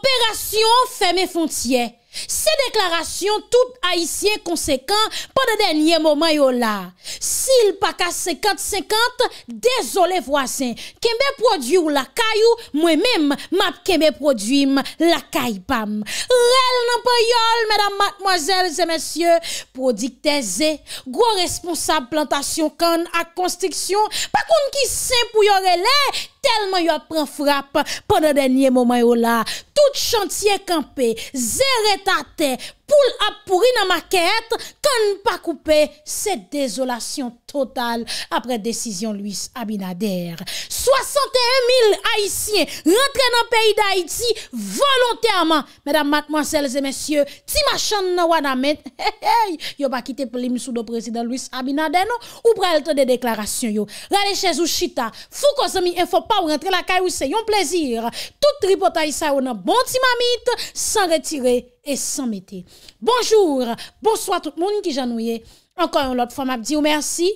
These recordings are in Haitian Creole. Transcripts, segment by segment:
Operasyon feme fontye, se deklarasyon tout aisyen konsekant pa de denye mouman yo la. Sil pa kase 50-50, dezole vwazen, kembe prodwou la kayou, mwemem map kembe prodwim la kaypam. Rel nan pa yol, medan matmoazel ze monsye, prodikteze, gwo responsab plantasyon kan ak konstriksyon, pa koun ki sen pou yore ley. telman yo apren frap, pwanda denye momayou la, tout chantiye kampe, zere tate, pwanda denye momayou la, poule a pourri dans kan quand pas coupé, c'est désolation totale après décision Luis Abinader. 61 000 Haïtiens rentrés dans le pays d'Haïti volontairement. Mesdames, mademoiselles et messieurs, ti machan nan wanamet, hey, hey, yo pas quitté plim sous le président Luis Abinader, non, ou pral des déclarations. yo. Rale chez ou chita, fou kozami, et faut pas rentrer la caille ou c'est un plaisir. Tout tripotaille ça ou nan bon timamite, sans retirer et sans mété. Bonjour, bonsoir tout le monde qui là. Encore une autre fois, merci.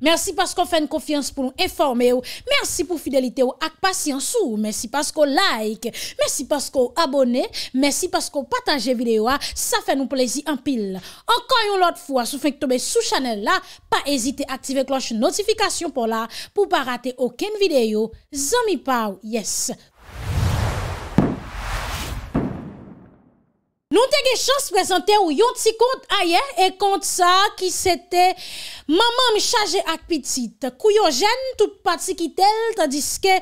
Merci parce qu'on fait une confiance pour nous informer. Merci pour fidélité ou avec patience ou. Merci parce qu'on like. Merci parce qu'on abonné. Merci parce qu'on partage vidéo. Ça fait nous plaisir en pile. Encore une autre fois, si vous tomber sous channel là, pas hésiter à activer cloche notification pour là, pour pas rater aucune vidéo. Zami Pau, yes. Nou te gen chans prezante ou yon ti kont aye, e kont sa ki sete maman mi chaje ak pitit. Kou yo jen, tout pati ki tel, tadiske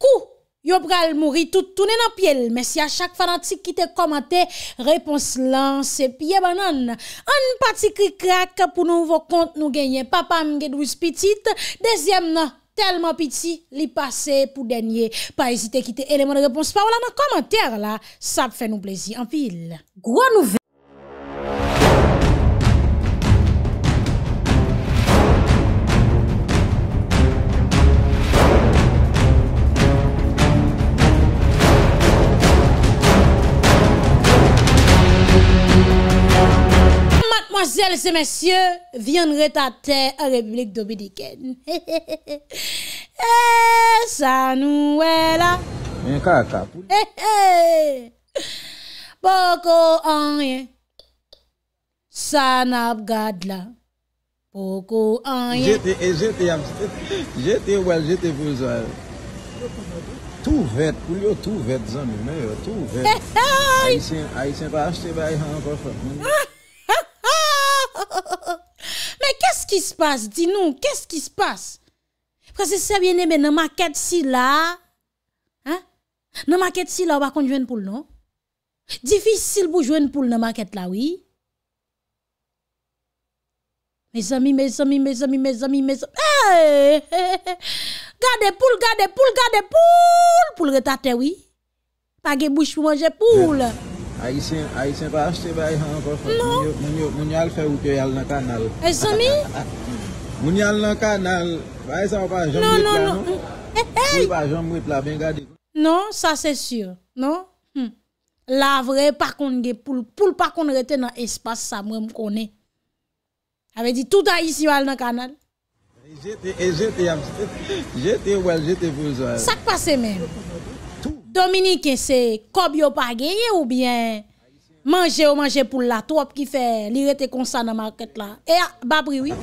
kou yo pral mouri, tout tounen apyel. Men si a chak fanatik ki te komate, repons lan se piye banan. An pati ki krak pou nou vo kont nou genye. Papa m gen wis pitit, dezyem nan. tellement petit, li passé pour dernier. Pas hésiter à quitter élément de réponse par là dans commentaire là, ça fait nous plaisir en pile. Gros Ansel se mesye, vyan re ta te a republik dobi diken. E sa nou e la. E kaka pou. E he. Poko anye. Sa nap gad la. Poko anye. Jete, jete, jete, jete, jete pou zan. Tou vet pou li yo, tou vet zan mi me yo, tou vet. E he. Ay sen, ay sen pa achte bay, anko fok moun. Ah. qu'est-ce qui se passe? Dis-nous, qu'est-ce qui se passe? Parce que c'est bien aimé, dans ma quête si là, hein? Dans ma quête si là, on va conduire poule, non? Difficile pour jouer poule dans ma quête là, oui? Mes amis, mes amis, mes amis, mes amis, mes amis. Hey! Gardez poule, gardez poule, gardez poule! Poule retate, oui? Pas de bouche pour manger poule! Ayisen pa achte bayi an, moun yal fè ou tè yal nan kanal. E somi? Moun yal nan kanal, bayi sa wap a jom wè planon. E, e, e! Poul wap a jom wè planon. Non, sa se syur. Non? La vre pakon ge poul pakon rete nan espas sa mwen konen. Awe di touta isi wal nan kanal. E jete, e jete yam. Jete wè, jete wè. Sak pase men. Dominike se, kob yo pa genye ou bien? Manje ou manje pou la, trop ki fe, li rete konsa nan market la. E a, babri ou?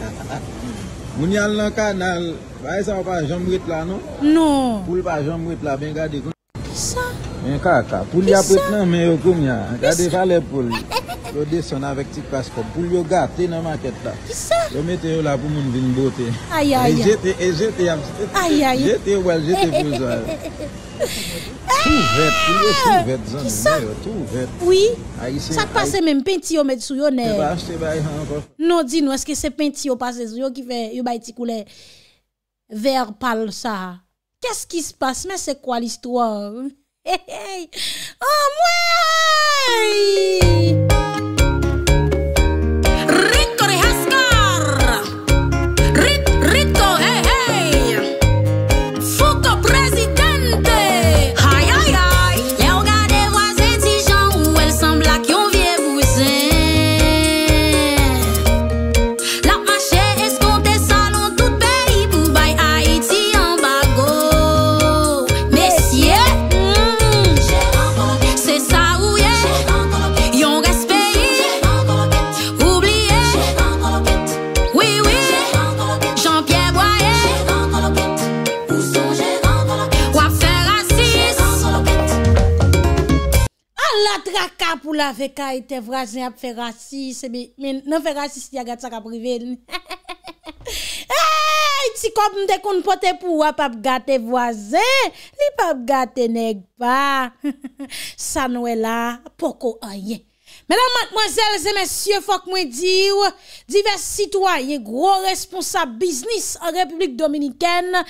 Moun yal lankan al, vay e sa w pa jomwit la nou? Non. non. Poul pa jomwit la, ben gade koun. Pisa? Ben kaka, pouly apret nan men yo kounya. Gade kale pouly. Lo de son avek ti kwas kop, pouly yo gate nan market la. Pisa? Yo mete yo la pou moun vin bote. Ayayay. E, e jete yam. Ayayay. Jete yon wèl, jete pou eh, eh, zan. Eh, Tout ouverte Tout ouverte Oui eh Non, di nou, eske se penti ou pas Yo bay ti kou le Ver pal sa Kese ki se passe, men se kwa l'istwa Oh mwen Oh mwen A pou la veka ite vrajne ap fe rasis e bi, men nan fe rasis di agat sa ka priven. Eyyy, ti kop mdekon pote pou wap ap gate vwaze, li ap gate neg pa. Sanwe la, poko a ye. Mèdame, mademoiselles et messieurs, fok mwen diw, divers citoyen, gros responsable business en République Dominikène,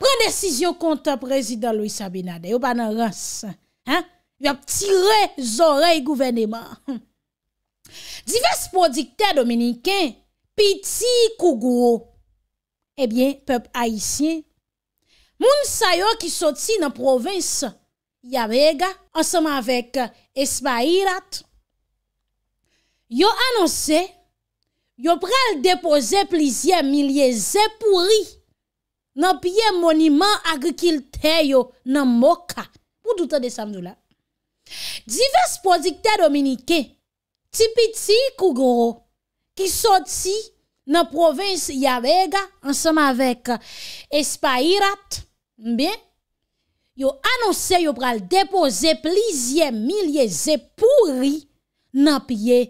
pren desisyon konta prezident Louis Sabinade, ou banan rase. Ha? Vya ptire zorey gouverneman. Dives prodikter dominiken, piti kougou, ebyen, eh pep aisyen, moun sayo ki soti nan provins, yavega, ansama vek espayirat, yo anonse, yo pral depoze plizye milye zepouri, nan pye moniman agi kilte yo nan moka. Pou doutan de samdou la? Divers prodikte dominike, ti piti kougro, ki sot si nan provins Yavega ansama vek Espairat, yo anonse yo pral depo zep plizye milye zepouri nan piye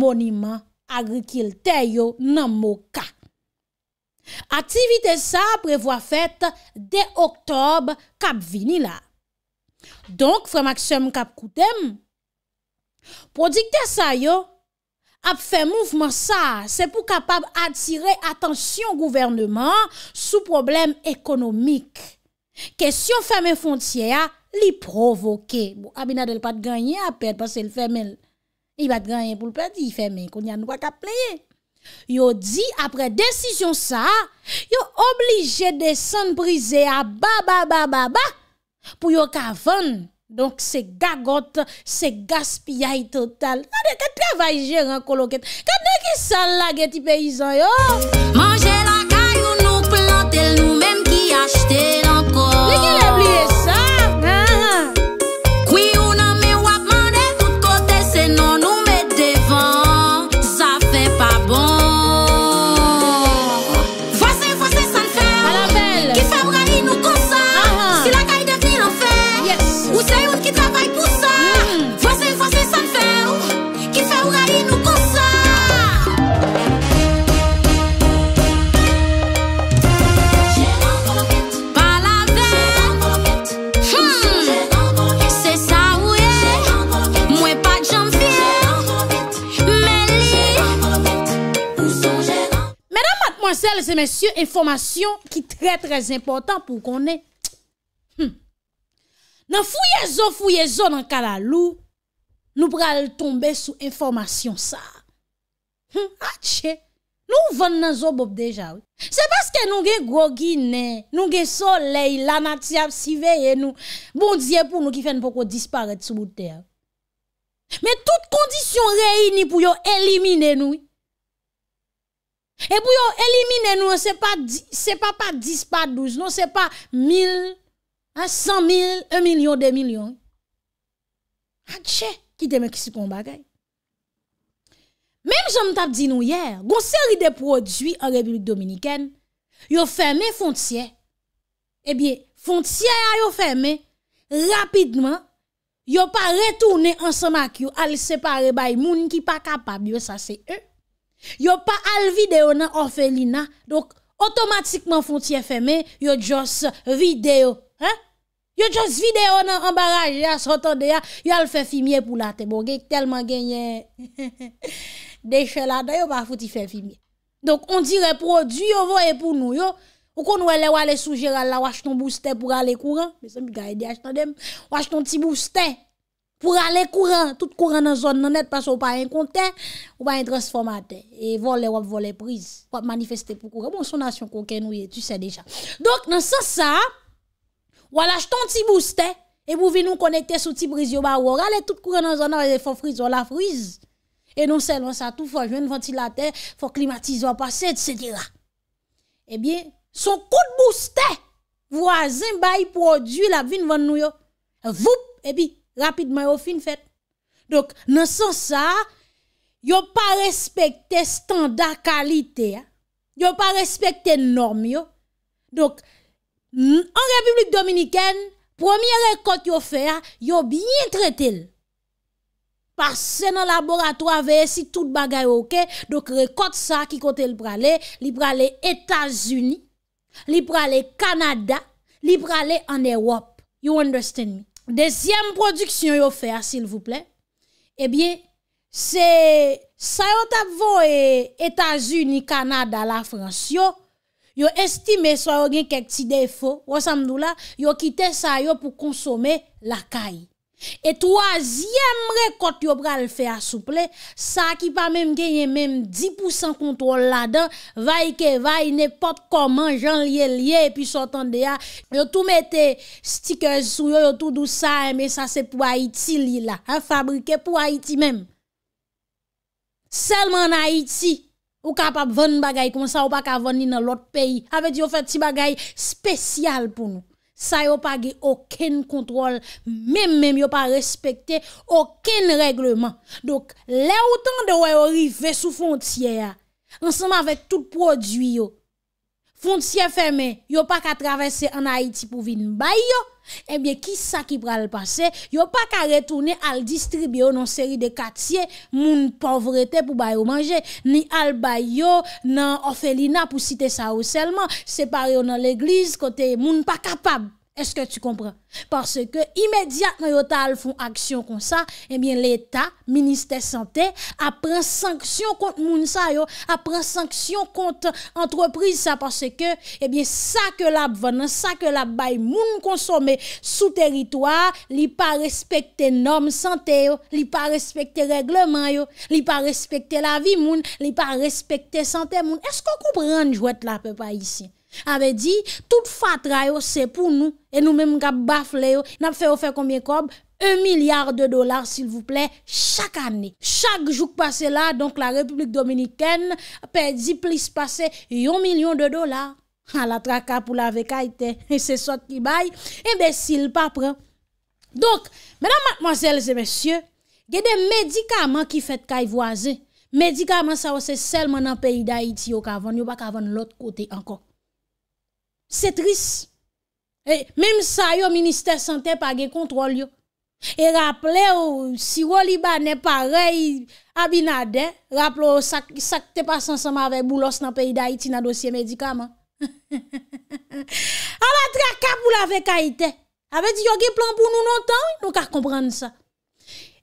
moniman agrikilte yo nan moka. Ativite sa prevoa fet de oktob kap vini la. Donk, Fr. Maksoum kap koutem, prodikte sa yo, ap fe moufman sa, se pou kapab atire atensyon gouvernement sou problem ekonomik. Kesyon feme fontye ya, li provoke. Bon, Abina del pat ganyen apet, pas se le feme, i bat ganyen pou l'pet, di feme, kon yan wak ap playe. Yo di, apre desisyon sa, yo oblige de san brise a ba ba ba ba ba, Pou yo kavon Donk se gagot Se gaspiyay total Kadek e sal la Gati peyizan yo Mange la kanyo nou plantel Nou menm ki achte lankon Lekil e bliye Monsieur, information qui est très très important pour qu'on ait. Hmm. Dans fouyezo fouyezo dans Kalalou, nous pral tomber sous information ça. Hmm, ah, nous vendons dans zo déjà. C'est parce que nous avons gros nous avons soleil, la nature veille nous. Bon Dieu pour nous qui fait beaucoup disparaître sous terre. Mais toutes conditions réunies pour éliminer nous. E pou yo elimine nou, se pa pa 10, se pa 12, non, se pa 1000, 100, 1000, 1 milyon, 2 milyon. Akche, ki teme ki si kon bagay. Men jom tap di nou yer, gon seri de prodwi an Republik Dominiken, yo ferme fontye. E eh biye, fontye a yo ferme, rapidman, yo pa retoune ansama ki yo al separe bay moun ki pa kapab, yo sa se e. Yo pas al vidéo nan orphelina. donc automatiquement frontière fermée, yo just vidéo, hein? Yo just vidéo nan embarrage, ya s'entende ya, yo al fait fumier pour la te bon, tellement gagné. Déchets là, yo pas fouti faire fumier. Donc on dirait produit yo voye pour nous yo. Ou kon wè elle wale la, wach ton booster pour aller courant. Mais ça me gagne, achetez dem. Wach ton petit booster pour aller courant, tout courant dans la zone non parce qu'on pas un compteur ou pas un transformateur et voler ou voler prise pour manifester pour courant bon son nation nous tu sais déjà donc dans ce sens ça voilà ton petit booster et vous venir nous connecter sur petit brise on ba aller tout courant dans la zone et faut frise la frise et non seulement ça tout faut joindre ventilateur faut climatiseur passer etc. Eh bien son coup de booster voisin bail produit la vine, vendre nous vous et puis Rapidman yo fin fet. Dok, nan san sa, yo pa respekte standa kalite. Yo pa respekte norm yo. Dok, an Republik Dominiken, premier rekote yo fe, yo binye trete l. Parse nan laboratoire, veye si tout bagay yo ke, dok rekote sa ki kote l prale, li prale Etasuni, li prale Kanada, li prale an Ewop. You understand me? Deuxième production yo fait, hein, s'il vous plaît. Eh bien, c'est ça yo eh, États-Unis, Canada, la France yo. Yo estime soit yo gen quelques petits défauts, ou samdou yo quitté ça pour consommer la caille. E troasyem rekot yo pral fe asouple, sa ki pa menm genye menm 10% kontrol la den, vay ke vay, nepot koman jan liye liye, e pi sotan de ya, yo tou mette stikez sou yo, yo tou dou sa, e eh men sa se pou Haiti li la, ha fabrike pou Haiti menm. Selman Haiti, ou kapap ven bagay kouman sa ou pa ka ven ni nan lot peyi, apet yo fet ti bagay spesyal pou nou. sa yo pa ge oken kontrol, men men yo pa respekte oken regleman. Dok, le ou tan de we yo rive sou fontye ya, ansanman ve tout prodwi yo, Foun siye feme, yo pa ka travese an Haiti pou vin bay yo, ebyen ki sa ki pral pase, yo pa ka retoune al distribyo nan seri de katsye moun povrete pou bay yo manje, ni al bay yo nan Ofelina pou site sa ou selman, separe yo nan l'eglise kote moun pa kapab. Est-ce que tu comprends? Parce que immédiatement, tal font action comme ça, eh bien, l'État, ministère santé, apprend sanction contre sa yo, apprend sanction contre entreprise, ça, parce que, eh bien, ça que la vend, ça que la moun consomme sous territoire, li pas respecter normes santé, ne pas respecter règlement, yo, pas respecter la vie moun, li pas respecter santé moun. Est-ce qu'on comprend, jouette la pas ici? Ave di, tout fatra yo se pou nou E nou men mga baf le yo Nap fe ofen koumye kob 1 milyar de dolar sil vouple Chak ane, chak jouk pase la Donk la republik dominiken Pe di plis pase 1 milyon de dolar ah, La traka pou la vekayte Se sot ki bay, imbesil papre Donk, menan matmazel se mesye Ge de medikaman ki fet kay voazen Medikaman sa wese selman Nan peyi da iti yo kavon Yo bakavon lot kote ankok Se tris. Mem sa yo minister sante pa ge kontrol yo. E rapple ou si ro li ba ne parey abinaden. Rapple ou sakte pas ansama avek boulos nan peyi da iti nan dosye medikaman. A la tre akap ou la vek a ite. Ave di yo ge plan pou nou nontan. Nou kar kompran sa.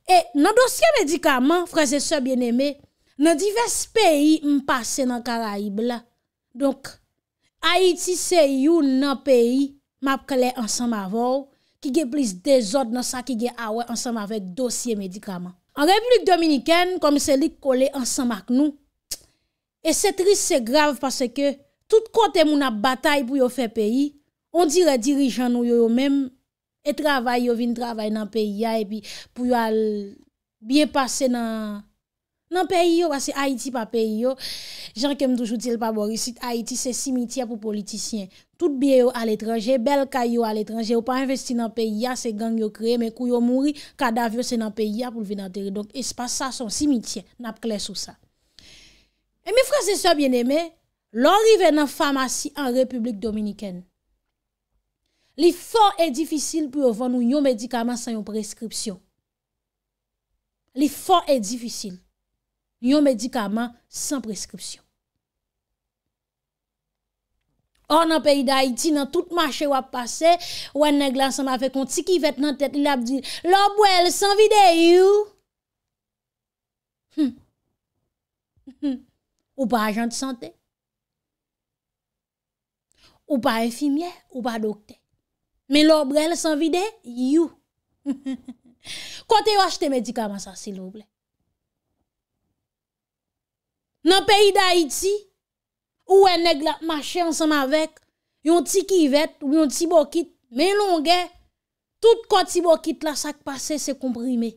E nan dosye medikaman, fraze se bieneme. Nan divers peyi mpase nan karaib la. Donk. Haiti se youn nan peyi map kale ansam avor ki ge blis dezod nan sa ki ge awe ansam ah avek dosye medikrama. An Republik Dominiken komise lik kole ansam ak nou. E se tris se grav pase ke tout kote moun ap batay pou yo fe peyi. On dire dirijan nou yo yo menm e travay yo vin travay nan peyi ya e bi pou yo al biye pase nan... nan peyi yo, basi Haiti pa peyi yo, jan kem toujou di l pa borisit, Haiti se simitia pou politisyen. Tout biye yo al etranje, bel ka yo al etranje, yo pa investi nan peyi ya, se gang yo kre, men kou yo mouri, kadavyo se nan peyi ya pou l vina teri. Donk espasa son simitia, nap kles ou sa. E mi franse so bieneme, lor ive nan famasi an Republik Dominiken. Li fon e difisil pou yo von nou yon medikaman san yon preskripsyon. Li fon e difisil. yon medikaman san preskripsyon. Or nan peyi da iti, nan tout mache wap pase, wane neg lan san ma fe konti ki vet nan tet, l ap di, l obwe l san vide, hmm. Hmm. ou pa agent sante, ou pa infimye, ou pa dokte, men l obwe l san vide, yon. Kote yon achete medikaman sa, si l obwe, Nan peyi da iti, ou e neg la mache ansama vek, yon ti kivet ou yon ti bokit, men longe, tout kot ti bokit la sak pase se komprime.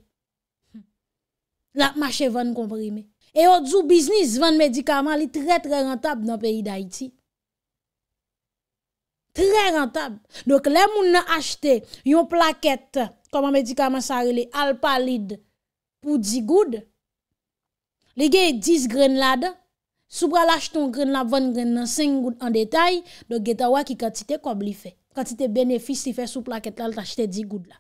La mache ven komprime. E yo djou biznis ven medikaman li tre tre rentab nan peyi da iti. Tre rentab. Dok le moun na achete yon plaket, kama medikaman sa rele, alpalid, pou di goud, Les gars 10 graines là-dedans. Sous pral acheter un grain la 20 graines dans 5 gouttes en détail, donc Getawa qui ki quantité comme li fait. Quantité bénéfice li fait sous plaquette là, 10 gouttes là.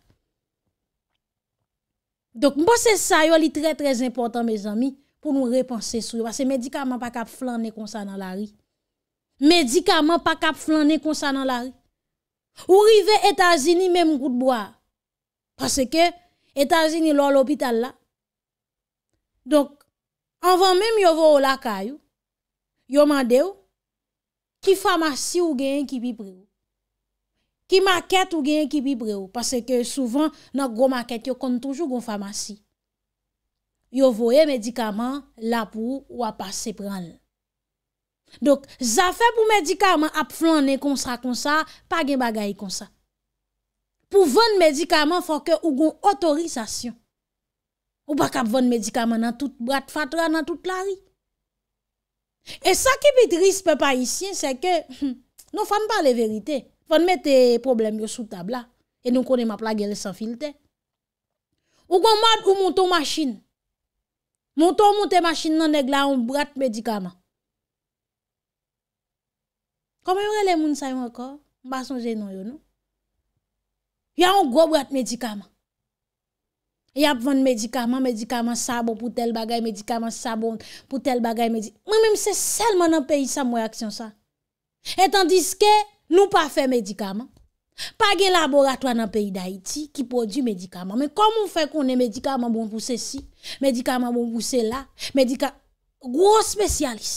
Donc moi c'est ça yo li très très important mes amis pour nous repenser sur parce que médicament pas cap comme ça dans la rue. médicaments pas cap comme ça dans la rue. Ou rive États-Unis même gout boire, Parce que États-Unis l'hôpital là. Donc Anvan menm yovo ou lakay ou, yo mande ou, ki famasy ou gen yon kibibri ou. Ki maket ou gen yon kibibri ou, pase ke souvan nan gro maket yo kon toujou goun famasy. Yovo e medikaman la pou wapase pran. Dok, zafè pou medikaman ap flan nen konsa konsa, pa gen bagay konsa. Pou ven medikaman fò ke ou goun otorizasyon. Ou bak ap ven medikaman nan tout brat fatwa nan tout la ri. E sa ki bit rispe pa isi, se ke hmm, nou fane pale verite. Fane mete problem yo sou tabla. E nou konen map la gere san filte. Ou gwa mad ou monton masin. Monton monton masin nan neg la yon brat medikaman. Kame yon rele moun sayon akor, mba son jenon yon nou. Yon yon gwo brat medikaman. Yap e vende medikaman, medikaman sabon pou tel bagay, medikaman sabon pou tel bagay. Mwen mwen se selman nan peyi sa mwen reaksyon sa. Etan diske nou pa fe medikaman. Page laboratoan nan peyi da iti ki produ medikaman. Men komon fe konen medikaman bon pou se si, medikaman bon pou se la. Medikaman, gwo spesyalis.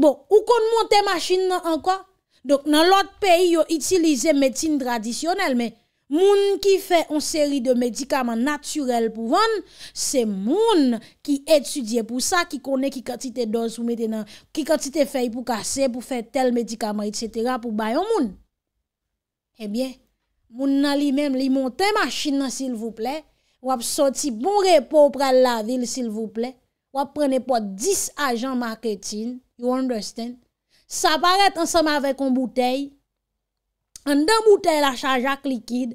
Bon, ou kon mwote masin nan anko? Donk nan lot peyi yo itilize metin tradisyonel men. Moun ki fe yon seri de medikaman natyurel pou van, se moun ki etudye pou sa ki kone ki katite doz ou metenan, ki katite fe yon pou kase pou fe tel medikaman, etc. pou bayon moun. Ebyen, eh moun nan li menm li monten machin nan sil vouple, wap soti bon repop pral la vil sil vouple, wap prene pot 10 ajan marketin, you understand? Sa paret ansama avek yon boutey, An dan bouteil la chajak likid,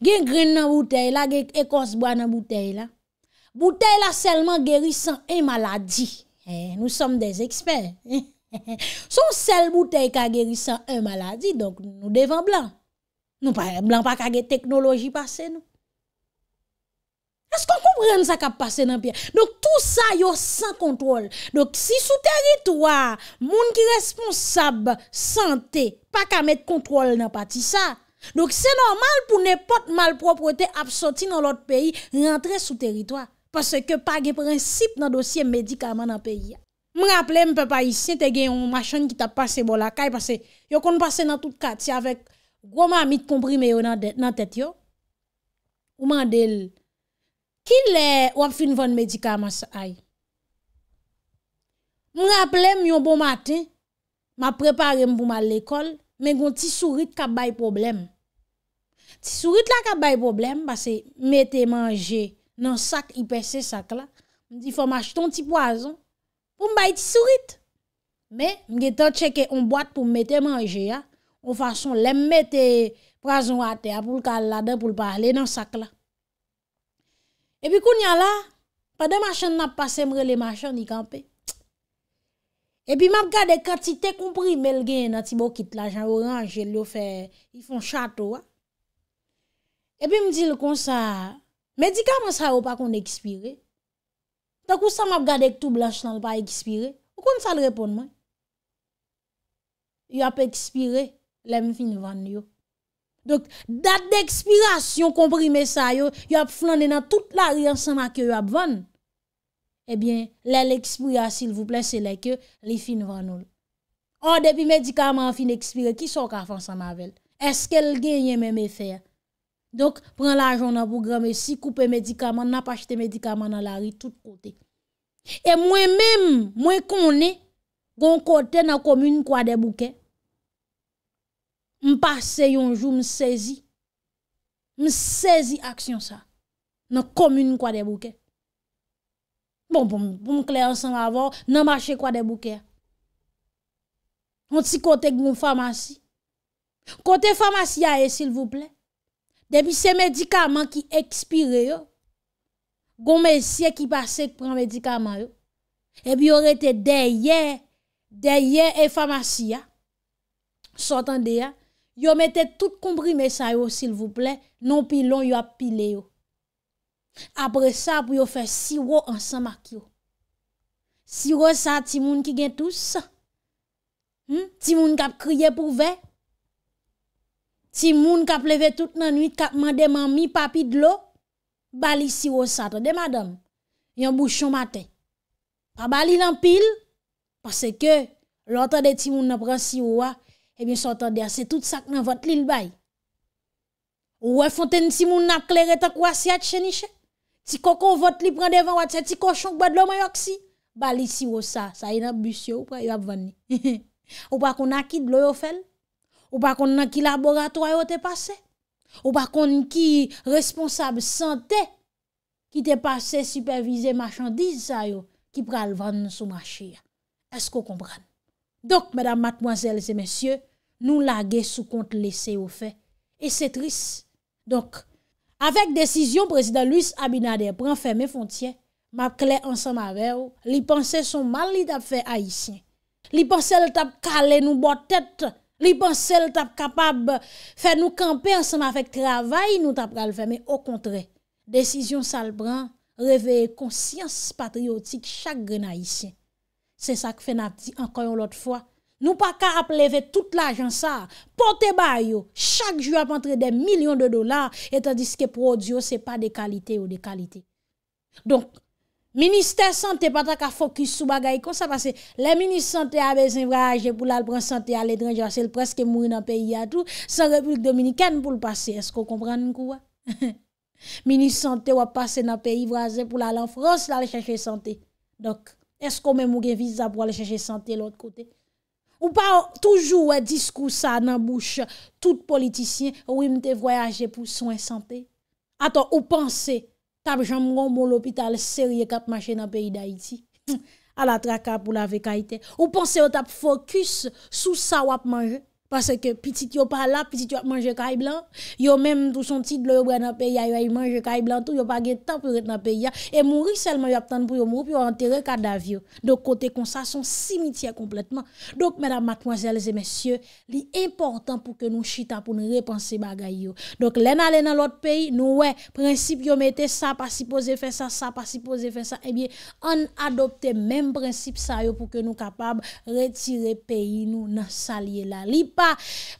gen grin nan bouteil la, gen ekos boan nan bouteil la, bouteil la selman gerisan en maladi. Eh, nou som des eksperts. Son sel bouteil ka gerisan en maladi, donk nou devan blan. Nou blan pa kage teknoloji pase nou. Est kon kompren sa kap pase nan piye? Donk tou sa yo san kontrol. Donk si sou teritwa, moun ki responsab, sante, pa kamet kontrol nan pati sa. Donk se normal pou nepot malproprete apsoti nan lot peyi, rentre sou teritwa. Pase ke pa ge prinsip nan dosye medikaman nan peyi. Mwen aple mpe pa isye, te gen yon machan ki tap pase bolakay, pase yo kon pase nan tout kat, se avek gwo man amit komprime yo nan tet yo. Ou man deli? Ki le wap fin von medika mas ay? Mwen aple m yon bon maten, ma preparem pou ma l'ekol, men gwen ti surit ka bay problem. Ti surit la ka bay problem, base mette manje nan sak, ipese sak la, mwen di fwa mach ton ti poazan, pou m bay ti surit. Men, mwen getan cheke on bat pou mette manje ya, ou fason lem mette poazan wate ya, pou l kal la den, pou l pale nan sak la. E pi koun yal la, pa de machan nap pa semre le machan yi kampe. E pi map gade kati te kompri mel gen yon ati bokit la jan oranje li yon fè, li fon chato wa. E pi mdil kon sa, medikaman sa yo pa kon ekspire. Ta kousa map gade kou blanj nan pa ekspire. Ou kon sa l repon man? Yon ap ekspire, lèm fin van yon. Donk, dat de ekspirasyon komprime sa yo, yo ap flan ena tout la ri ansan ma ke yo ap van. Ebyen, eh lè l'ekspirasyon, s'il vous plaise lè ke, li fin van nou. Or, depi medikaman fin ekspirasyon, ki son ka fansan ma vel? Eske l genye mè mè fè? Donk, pren la jounan pou grame si, koupe medikaman, na pa chete medikaman nan la ri tout kote. E mwen mèm, mwen konè, gon kote nan komune kwa de bouke. E mwen mèm, mwen mèm, mwen mèm, mwen mèm, mwen mèm, mwen mèm, mwen mèm, mwen mèm, mwen mèm, mwen mèm m pase yonjou m sezi, m sezi aksyon sa, nan komine kwa de bouke. Bon, bon, bon, m kle ansan avon, nan mache kwa de bouke. Mon ti kote gwen famasi. Kote famasi ya e, sil vouple. Depi se medikaman ki ekspire yo, gwen mesye ki pase kwen medikaman yo, epi orete deye, deye e famasi ya, sotan deye, Yo mette tout koumprime sa yo silvouple, non pilon yo ap pile yo. Apre sa pou yo fè siwo ansan mak yo. Siwo sa ti moun ki gen tous. Ti moun kap kriye pou ve. Ti moun kap leve tout nan nuit kap mande manmi papi dlo. Bali siwo sa, tade madam. Yon bouchon mate. Pa bali nan pil. Pase ke, lota de ti moun napre siwo a, eh bien, s'entendre, c'est tout ça que dans votre l'île bail. Ou fontaine si mon n'a clairé ta quoi si cheniche. Ti coco votre li prend devant ou ti cochon bois de l'homme yoxi. Ba si ou oh, ça, ça y nan bus ou pas yo vanni. ou pas qu'on a ki de l'eau fel. Ou pa qu'on nan qui laboratoire yo te passé. Ou pa qu'on qui responsable santé qui te passé superviser marchandise ça yo qui pral vendre sous marché. Est-ce qu'on comprend? Dok, madame, mademoiselles et messieurs, nou lage sou kont lese ou fe. E se tris. Dok, avek desisyon, prezident Louis Abinader pran feme fontien, map kle ansan mare ou, li panse son mal li tap fe aisyen. Li panse l tap kale nou botet, li panse l tap kapab fe nou kampe ansan ma fek travay, nou tap kal feme. Ou kontre, desisyon salbran, reveye konsyans patriotik chak gren aisyen. Se sak fe nap di, an koyon lot fwa. Nou pa ka ap leve tout l'ajans sa. Pote bayo, chak ju ap entre de milyon de dolar, etan diske pro diyo se pa de kalite ou de kalite. Donk, minister sante pata ka fokus sou bagay, kon sa pase? Le minister sante a bezin vraje pou la pran sante a ledran, jase l preske moui nan peyi a tou, san republik dominikene pou l pase, esko kompran nkouwa? Minister sante wap pase nan peyi vraje pou la lan fros la l chache sante. Donk. Esko men mou gen vizap wale cheche sante lout kote? Ou pa toujou wè diskous sa nan bouch tout politisyen wè mte voyaje pou soin sante? Aton, ou panse tab jom ron moun lopital serye kap mache nan peyi da iti? Hm, ala traka pou la veka ite? Ou panse wè tab fokus sou sa wap manje? Parce que petit yo pas là, petit yo manger caille blanc, yo même tout son titre yo prend dans pays, yo manger caille blanc tout, yo pas de temps pour être dans pays et mourir seulement yo attendre pour yo mourir puis enterrer cadavre. Donc côté comme ça son cimetière complètement. Donc mesdames mademoiselles et messieurs, important pour que nous chita pour nous repenser bagay yo. Donc l'en aller dans l'autre pays, nous ouais, principe yo mettez ça pas supposé faire ça, ça pas supposé faire ça. Eh bien, on adopte même principe ça yo pour que nous capable retirer pays nous dans salier là.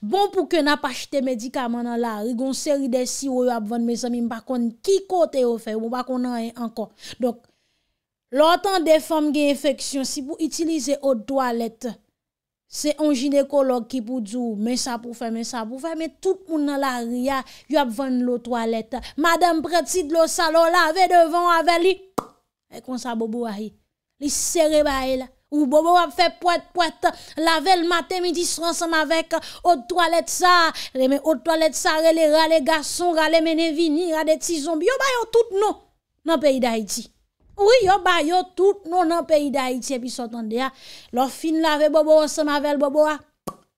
Bon pou ke na pa chete medikaman nan la Rigon seri desi ou yo apvan Me zami mbakon ki kote yo fe Mbakon nan enko Lortan de fom gen infeksyon Si pou itilize o toalet Se an jinekolog ki pou dzu Men sa pou fe men sa pou fe Men tout moun nan la ria Yo apvan lo toalet Madame preti de lo salo la ve devan ave li E kon sa bobo a hi Li seri ba e la Ou bobo wap fe pwet pwet lavel mate midi sran sa mavek. O toalet sa, reme o toalet sa, rele rale gason, rale mene vini, rale ti zombi. Yo bayo tout nou nan peyi da iti. Ou yo bayo tout nou nan peyi da iti. Epi sotande ya, lor fin lave bobo wap sa mavel bobo wap.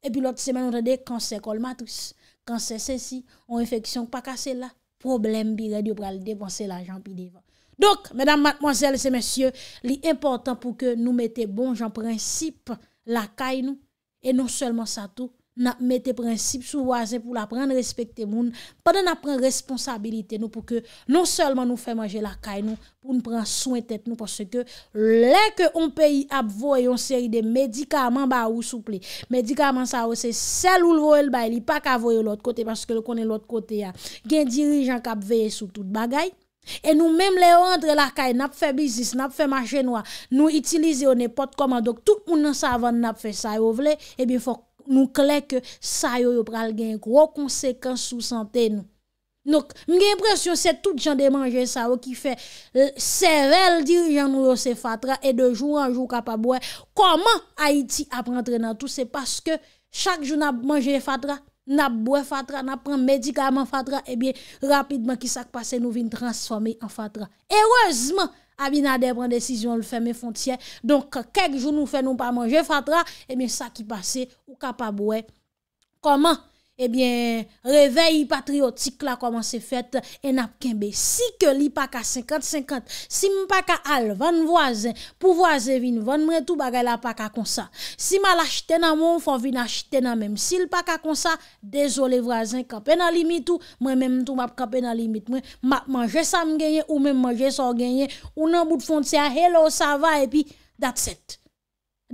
Epi lot semen anrede, kansen kol matous. Kansen se si, ou infeksyon pa kase la. Problem pi re diopral depanse la jan pi divan. Dok, mèdam, mèdam, mwazel, se mèsyè, li important pou ke nou mette bon jan prinsip la kay nou e non sèlman sa tou, nan mette prinsip sou wazen pou la pren respekte moun, pwede nan pren responsabilite nou pou ke non sèlman nou fè manje la kay nou pou nou pren souen tèt nou, pwese ke lè ke on peyi ap voye yon seri de medikaman ba ou souple, medikaman sa ou se sel ou lvo el bay li pa kavoye lout kote, paske lò konen lout kote ya gen dirijan kap veye sou tout bagay, E nou mèm lè yo antre lakay, nap fè bizis, nap fè machè nou a, nou itilize yo ne pot komadok, tout moun nan sa avan nap fè sa yo vle, e eh bin fòk nou klek sa yo yo pral gen yon gro konsekans sou santè nou. Nou, mwen gen impresyon se tout jan de manje sa yo ki fè, sevel euh, dirijan nou yo se fatra, e de jou an jou kapabouè, koman Haiti ap rentre nan tout, se paske chak jou nan manje fatra? nap bwe fatra, nap pren medikaman fatra, ebyen, eh rapidman ki sak pase nou vin transforme an fatra. Ewozman, avina de pren desisyon, l fèmè fontyen, donk kek jou nou fè nou pa manje fatra, ebyen, eh sak ki pase, ou ka pa bwe. Koman? Ebyen, revey patriotik la koman se fet en ap kenbe. Si ke li paka 50-50, si m m'm paka al, van vwazen, pou vwazen vin, van mre tou bagay la paka konsa. Si mal achtena moun, fò vin achtena mèm. Si l paka konsa, dezolè vwazen, kapè nan limit ou mèm mèm tou m ap kapè nan limit mèm. Mèm manje sa m genye ou mèm manje sa genye ou nan bout fon tse a hello sa va epi dat set.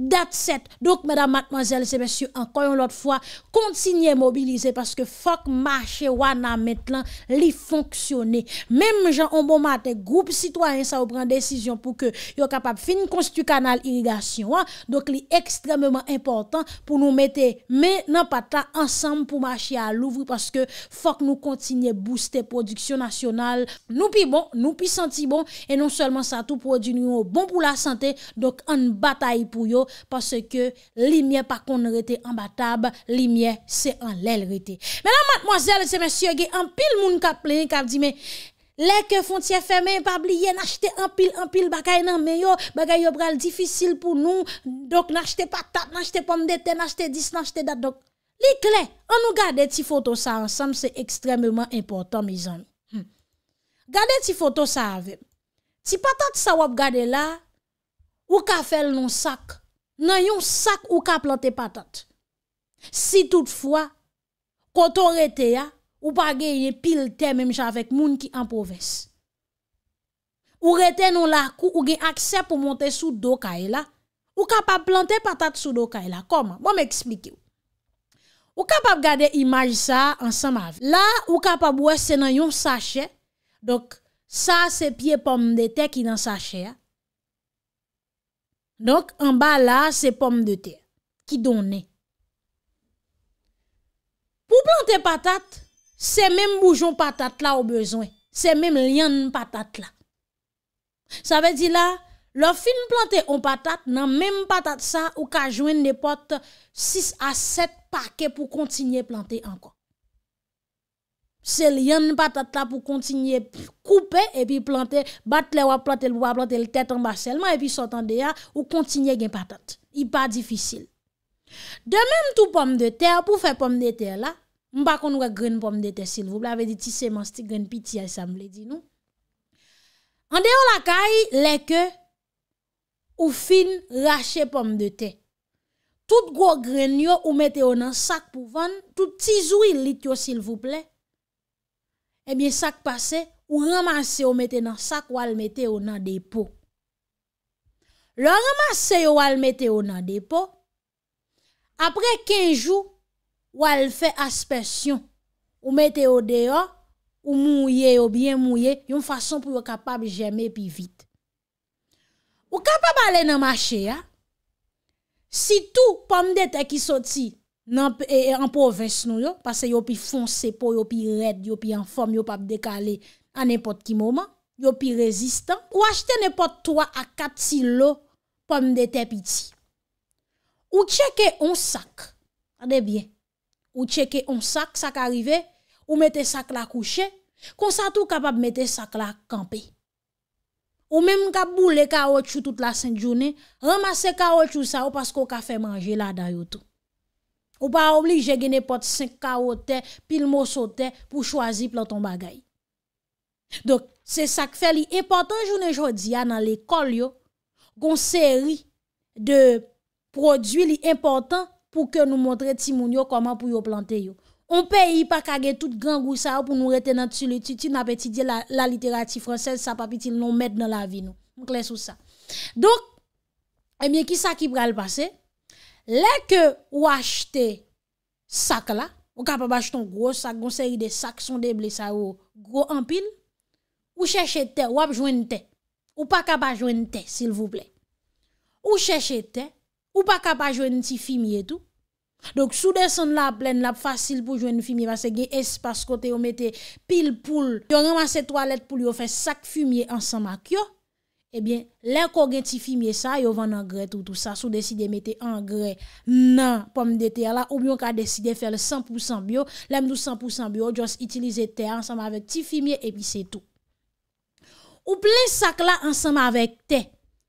dat set, dok mèdam matman zèl se mèsyou ankon yon lot fwa kontinye mobilize paske fok mâche wana mètlan li fonksyonè, mèm mèjan on bon matè groupe sitwany sa ou pran desisyon pou ke yo kapap fin konstitu kanal irigasyon, dok li ekstremèman importan pou nou mètè mè nan pata ansam pou mâche a louvri paske fok nou kontinye boostè prodüksyon nasyonal nou pi bon, nou pi santi bon e non sèlman sa tout prodünyon bon pou la sante, dok an bataï pou yo Pase ke li mye pa kon rete an ba tab Li mye se an lel rete Menan matmoazel se men syo ge An pil moun ka plen Ka di men Lek fonte feme Pabli ye nache te an pil An pil baka enan meyo Baka yo bral difisil pou nou Dok nache te patat Nache te pom dete Nache te dis Nache te dat Dok li klen An nou gade ti foto sa ansam Se ekstrememan importan mizan Gade ti foto sa ave Ti patat sa wap gade la Ou ka fel non sak nan yon sak ou ka plante patat. Si toutfwa, koto rete ya, ou pa geye pil te menmja avèk moun ki anpoves. Ou rete nou la kou ou ge akse pou monte sou do ka e la, ou ka pa plante patat sou do ka e la. Koman, bon mè eksmiki ou. Ou ka pa gade imaj sa ansan ma avè. La ou ka pa bwese nan yon sachè, dok sa se pie pom de te ki nan sachè ya, Donk, an ba la, se pomme de ter, ki donen. Pou plante patate, se menm boujon patate la ou bezwen. Se menm liyan patate la. Sa ve di la, lo fin plante an patate, nan menm patate sa, ou ka jwen ne pot 6 a 7 pake pou kontinye plante anko. sel yon patat la pou kontinye koupe e pi plante bat le wap plante l pou wap plante l tet an baselman e pi sotan de ya ou kontinye gen patat i pa difisil de menm tou pomme de te pou fe pomme de te la mba kon wak gren pomme de te sil vouple ave di ti seman sti gren piti a isamble di nou ande yo lakay leke ou fin rache pomme de te tout gwo gren yo ou mette yo nan sak pou van tout ti zwi lit yo sil vouple Ebyen eh sak pase, ou ramase ou mette nan sak ou al mette ou nan depo. Lo ramase ou al mette ou nan depo, apre kejou, ou al fe aspersyon. Ou mette ou deyo, ou mouye, ou bien mouye, yon fason pou yo kapab jeme pi vit. Ou kapab ale nan mache ya, si tou pamdet e ki soti, nan pou e, e, vès nou yo, pase yo pi fon sepou, yo pi red, yo pi an form, yo pa dekale an epot ki mouman, yo pi rezistan, ou achete nepot 3 a 4 silo, pomme de tepiti. Ou cheke on sak, ade bien, ou cheke on sak, sak arive, ou mette sak la kouche, konsa tou kapab mette sak la kampe. Ou menm ka boule ka ol chou tout la sen jounen, ramase ka ol chou sa, ou pasko ka fe manje la dayotou. Ou pa oubli je gen ne pot 5 kaote pil mousote pou chwazi planton bagay. Dok, se sak fe li important jounen jodi ya nan l'ekol yo, kon seri de prodwi li important pou ke nou montre ti moun yo koman pou yo plante yo. On pe yi pa kage tout gran gousa yo pou nou reten nan tsu le titi, nan pe ti di la literati fransez, sa pa pi ti nou met nan la vi nou. Moun kles ou sa. Dok, e myen ki sa ki pral pase? Lè ke ou achte sak la, ou kap ap achton gro sak, gonsè yi de sak son debli sa ou gro anpil, ou chè chè te, wap jwen te, ou pa kap ap jwen te, sil vouple. Ou chè chè te, ou pa kap ap jwen ti fimi etou. Dok sou deson la plen la fasil pou jwen fimi, vase ge espas kote yo mette pil poul, yo remase toalet pou li yo fè sak fimi ansan mak yo. Ebyen, eh lè ko gen ti fimye sa, yo van angrè toutou sa. Sou deside mette angrè nan pomme de tè la, oubyon ka deside fè le 100% bio. Lè mdou 100% bio, jòs itilize tè ansema vek ti fimye, epi se tou. Ou ple sak la ansema vek tè.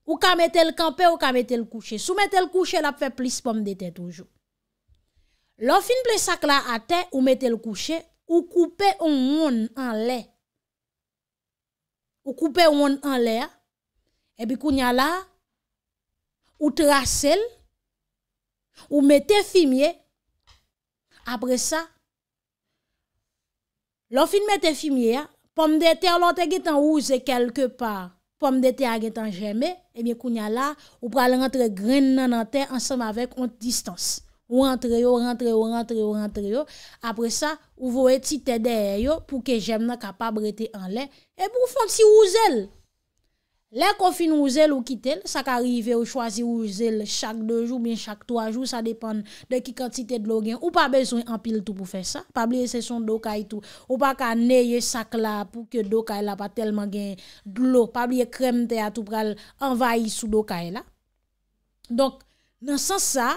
Ou ka mette l'kampè, ou ka mette l'kouchè. Sou mette l'kouchè, la pfe plis pomme de tè toujou. Lò fin ple sak la a tè, ou mette l'kouchè, ou koupe ou moun an lè. Ou koupe ou moun an lè a. Ebi kounya la, ou trase l, ou me te fimye, apre sa, lo fin me te fimye a, pom de te alote getan ouze kelke par, pom de te agetan jeme, ebi kounya la, ou pral rentre gren nanante ansam avek ont distans. Ou rentre yo, rentre yo, rentre yo, rentre yo, apre sa, ou vo eti te deye yo pou ke jem nan kapab rete an len, ebi ou fonsi ouze l. Lè konfin ou zèl ou kitèl, sa ka rive ou chwazi ou zèl chak 2 jou bin chak 3 jou, sa depan de ki kantite dlo gen, ou pa bezon anpil tout pou fè sa. Pablie se son do kaj tou, ou pa ka neye sak la pou ke do kaj la pa telman gen dlo, pablie krem te atou pral envayi sou do kaj la. Donk, nan sens sa...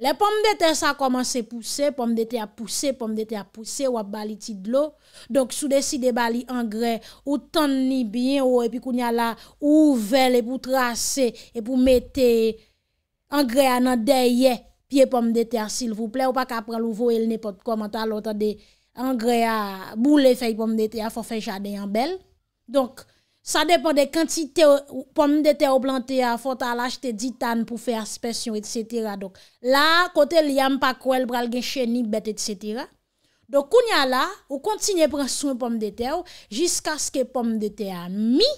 Le pomme de ter sa komanse pousse, pomme de ter a pousse, pomme de ter a pousse, wap bali ti dlo. Donk sou desi de bali angrè, ou tan ni byen, ou epi koun ya la ouvel, epi ou trase, epi ou mette angrè anan deye, piye pomme de ter silvouple, ou pa kapran louvo el ne pot komanta lota de angrè a boule fey pomme de ter a fofè jade yon bel. Sa depon de kantite pom dete ou blante a, fota lajte di tan pou fe aspesyon, et cetera. La, kote liyam pa kouel, bral gen chenibet, et cetera. Dok kounya la, ou kontine prenswen pom dete ou, jiska skè pom dete a mi,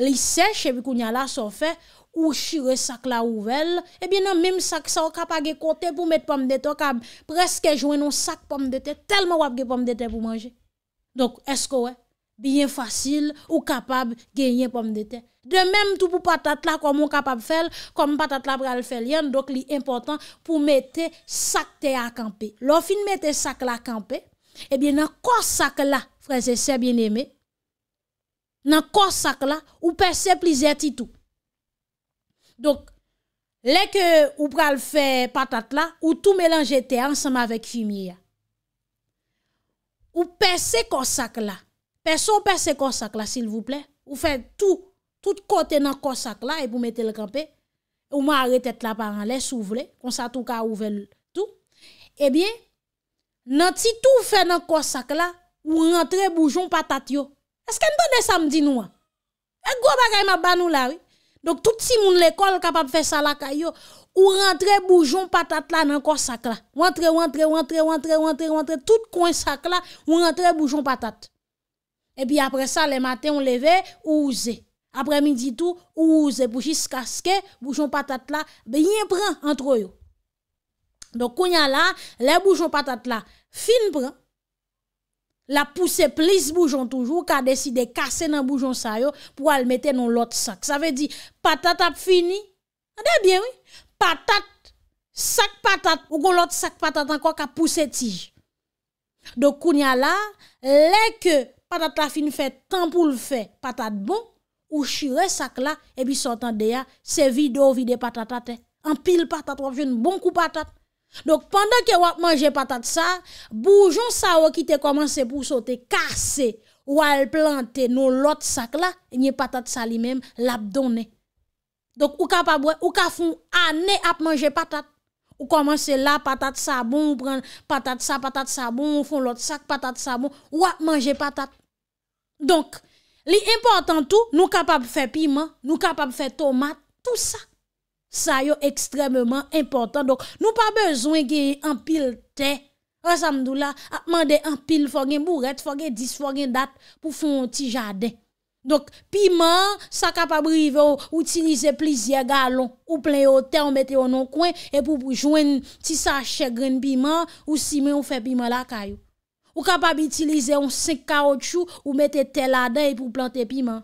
li seche, evi kounya la so fe, ou shire sak la ouvel, e bin nan mim sak sa okapage kote pou met pom dete, okab preske jwenon sak pom dete, telman wapge pom dete pou manje. Dok esko wey? bien facile ou capable gagner pomme de terre. De même tout pour patate là comme on capable faire comme patate là le faire donc li important pour mettre sac terre à camper. Lorsqu'on met sac là camper, eh bien dans quoi sac là frères et sœurs bien-aimés, dans quoi sac là ou percer plusieurs tout Donc les que ou pral faire patate là ou tout mélanger terre ensemble avec fumier. Ou percer ce sac là Personne perd ce corsac là, s'il vous plaît. Vous fait tout, tout côté dans corsac là, et vous mettez le campé. Vous m'arrêtez là par en laisse ouvrez. vous Comme ça, tout cas, ouvert tout. Eh bien, nan tout fait dans corsac là, ou rentrer boujon patate Est-ce que vous ça samedi nous? Et gros bagay ma banou là, oui. Donc, tout si moun l'école capable de faire ça là, yo. Ou rentrer boujon patate là dans corsac là. vous rentrez, vous rentrez, rentrer, rentrez, tout coin sac là, ou rentrez boujon patate. Et puis après ça, le matin, on levait, ouze. Après midi tout, ouze. pour jusqu'à ce que patate là, bien prend entre eux. Donc, quand y a là, les bougeons patate là, fin prend. La pousse plus boujon toujours, qu'a a décidé de casser dans bouchon ça pour le mettre dans l'autre sac. Ça veut dire, patate a fini. Ah, est ben bien, oui. Patate, sac patate, ou l'autre sac patate encore qui a poussé tige. Donc, quand y a là, les que Patat la fin fè tan pou l fè patat bon ou shire sak la e bi sotan de ya se vide bon ou vide patat atè. An pil patat wap jen bon kou patat. Dok pandan ke wap manje patat sa, boujon sa wak ite komanse pou sote kase ou al plante nou lot sak la, nye patat sa li menm lap donè. Dok ou ka foun anè ap manje patat. Ou komanse la patat sabon, ou pran patat sa patat sabon, ou fon lot sak patat sabon, ou ap manje patat. Donk, li important tout, nou kapap fe piman, nou kapap fe tomat, tout sa. Sa yo ekstrememan important. Donk, nou pa bezwen genyi anpil te, an samdou la, ap mande anpil fogen mouret, fogen dis, fogen dat pou fon ti jaden. Donk piman sa kapab rive ou utilize plizye galon ou plen yo ten ou mette yo non kwen e pou jouen ti sache gren piman ou simen ou fe piman la kayo. Ou kapab utilize yon 5 karot chou ou mette tel aday pou plante piman.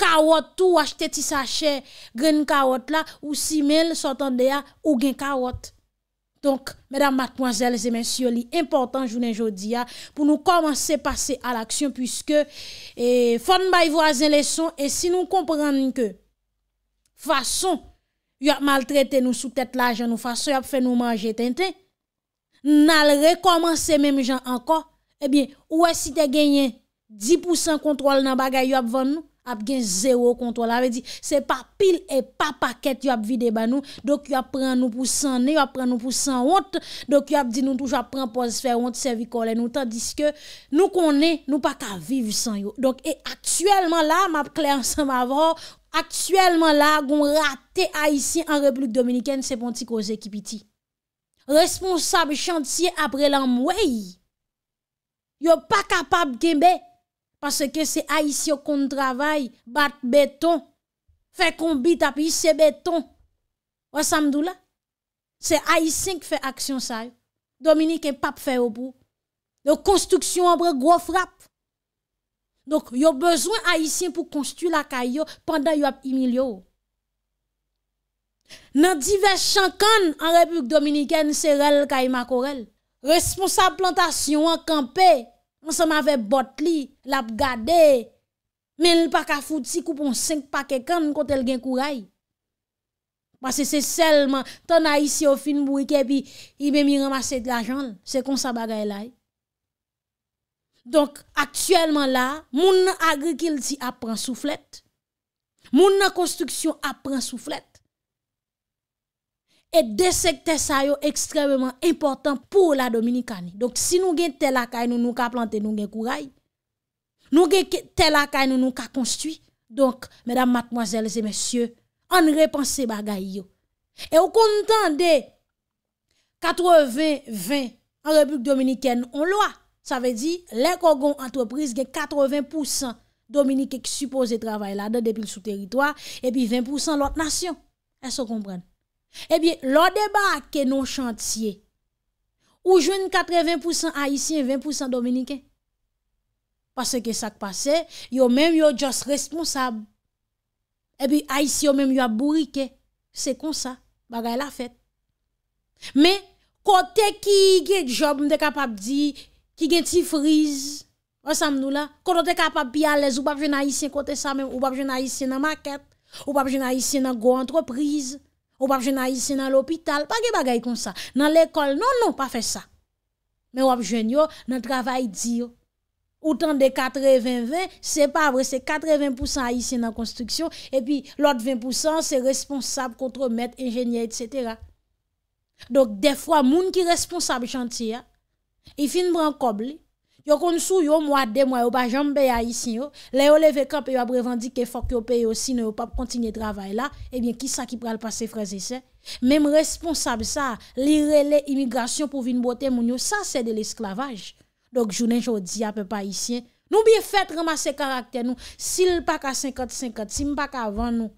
Karot tou achete ti sache gren karot la ou simen sotan deya ou gen karot. Donc, mesdames, mademoiselles et messieurs, l'important journée aujourd'hui pour nous commencer à passer à l'action puisque et fond by les leçon et si nous comprenons que façon y a maltraité nous sous tête l'argent nous façon y fait nous manger nous n'al recommencer même gens encore eh bien ou si tu gagné 10% contrôle dans la y'a nous ap gen zero kontrol. A ve di, se pa pil e pa paket yo ap vide ba nou, dok yo ap pren nou pou san ne, yo ap pren nou pou san wot, dok yo ap di nou touj ap pren posfer wot, servikole nou, tandis ke nou kon ne, nou pa ka viv san yo. Dok, e aktuelman la, map kleransan ma vò, aktuelman la, goun rate a isi an Republik Dominikèn, se pon ti koze ki piti. Responsab chanti apre lan mwey, yo pa kapab gen be, Paske se Aisyen kon travay, bat beton, fe kon bit ap yise beton. Wa samdou la, se Aisyen ke fe aksyon sa. Dominik en pap fe obou. Yo konstuksyon apre gro frap. Yo bezwen Aisyen pou konstu la kayo pandan yo ap imilyo. Nan divers chankan an republik Dominik en se rel kay makorel. Responsablantasyon an kampey. Mwen seman ve bot li, lap gade, men l paka foud si koupon 5 pake kan kote l gen kou ray. Mwen se se selman, ton a yisi yo finm bwike pi, yi bemi ramase de la jan, se kon sa bagay lay. Donk, aktuelman la, moun nan agrikil si apren souflet, moun nan konstruksyon apren souflet. Et desekte sa yo ekstremement important pou la Dominikani. Donk si nou gen telakay nou nou ka plante nou gen kou ray. Nou gen telakay nou nou ka konstwi. Donk, medam, matmoazel, zemesye, an repanse bagay yo. E ou kontan de 80-20, an Republik Dominikani, on lwa. Sa ve di, lèk o gon antreprise gen 80% Dominikè ki suppose travay la. De depil sou teritoir. E pi 20% lot nasyon. E so komprenne. Ebi, lo deba ke non chantye Ou jwen 80% Aisyen, 20% Dominiken Pase ke sak pase, yo men yo just responsab Ebi, eh Aisyen yo men yo aburike Se konsa, bagay la fet Men, kote ki ge job m de kapap di Ki gen ti friz Osam nou la Kote te kapap bi alez Ou pap jwen Aisyen kote sa men Ou pap jwen Aisyen nan maket Ou pap jwen Aisyen nan go entreprise Ou wap jenyo a yisi nan l'opital, pa ge bagay kon sa. Nan l'ekol, non, non, pa fe sa. Men wap jenyo, nan travay diyo. Ou tan de 80-20, se pa avre, se 80% a yisi nan konstruksyon, e pi l'ot 20% se responsab kontre met, enjenye, etc. Donk defwa moun ki responsab chanti ya, e fin bran kob li, Yo kon sou yo mwa de mwa yo ba jom be a isin yo, le yo leve kap e yo ap revandi ke fok yo pe yo sin yo yo pa kontinye travay la, e bien ki sa ki pral pa se freze se? Mem responsable sa, li rele imigrasyon pou vin bote moun yo, sa se de l'esklavaj. Dok jounen jodi a pe pa isin. Eh. Nou biye fet remase karakter nou, sil pak a 50-50, sil pak a van nou,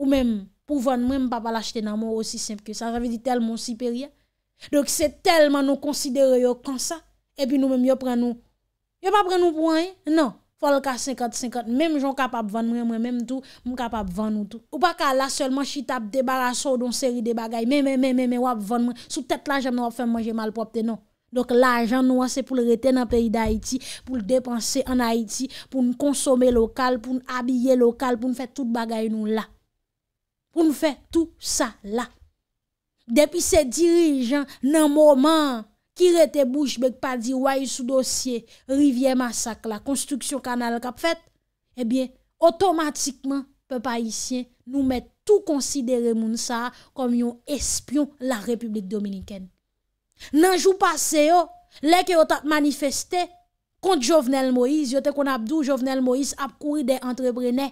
ou mem pou van nou, ou mem pa pa l'achete nan mou osi sempe ke sa, javi di tel mon siperye. Dok se telman nou konsidere yo konsa, epi nou mèm yo pren nou yo pa pren nou pou an, nan fol ka 50-50, mèm jou kapap van mèm mèm tou, mèm kapap van nou tou ou pa ka la, selman chit ap debara sou don seri de bagay, mè mè mè mè mè wap van mè sou tèt la jan nou ap fèm manje mal popte, nan dok la jan nou an, se pou l reten nan peyi d'Haïti, pou l depanse an Haïti, pou nou konsome lokal pou nou abye lokal, pou nou fè tout bagay nou la pou nou fè tout sa la depi se dirijan nan mouman ki rete bouche bek pa di waye sou dosye, rivye masak la, konstruksyon kanal kap fet, ebyen, eh otomatikman, pe pa isyen, nou met tou konsidere moun sa, kom yon espyon la Republik Dominiken. Nanjou pase yo, leke yo tap manifestè, kont Jovenel Moïse, yo te kon apdou Jovenel Moïse ap kouri de entrebrenè,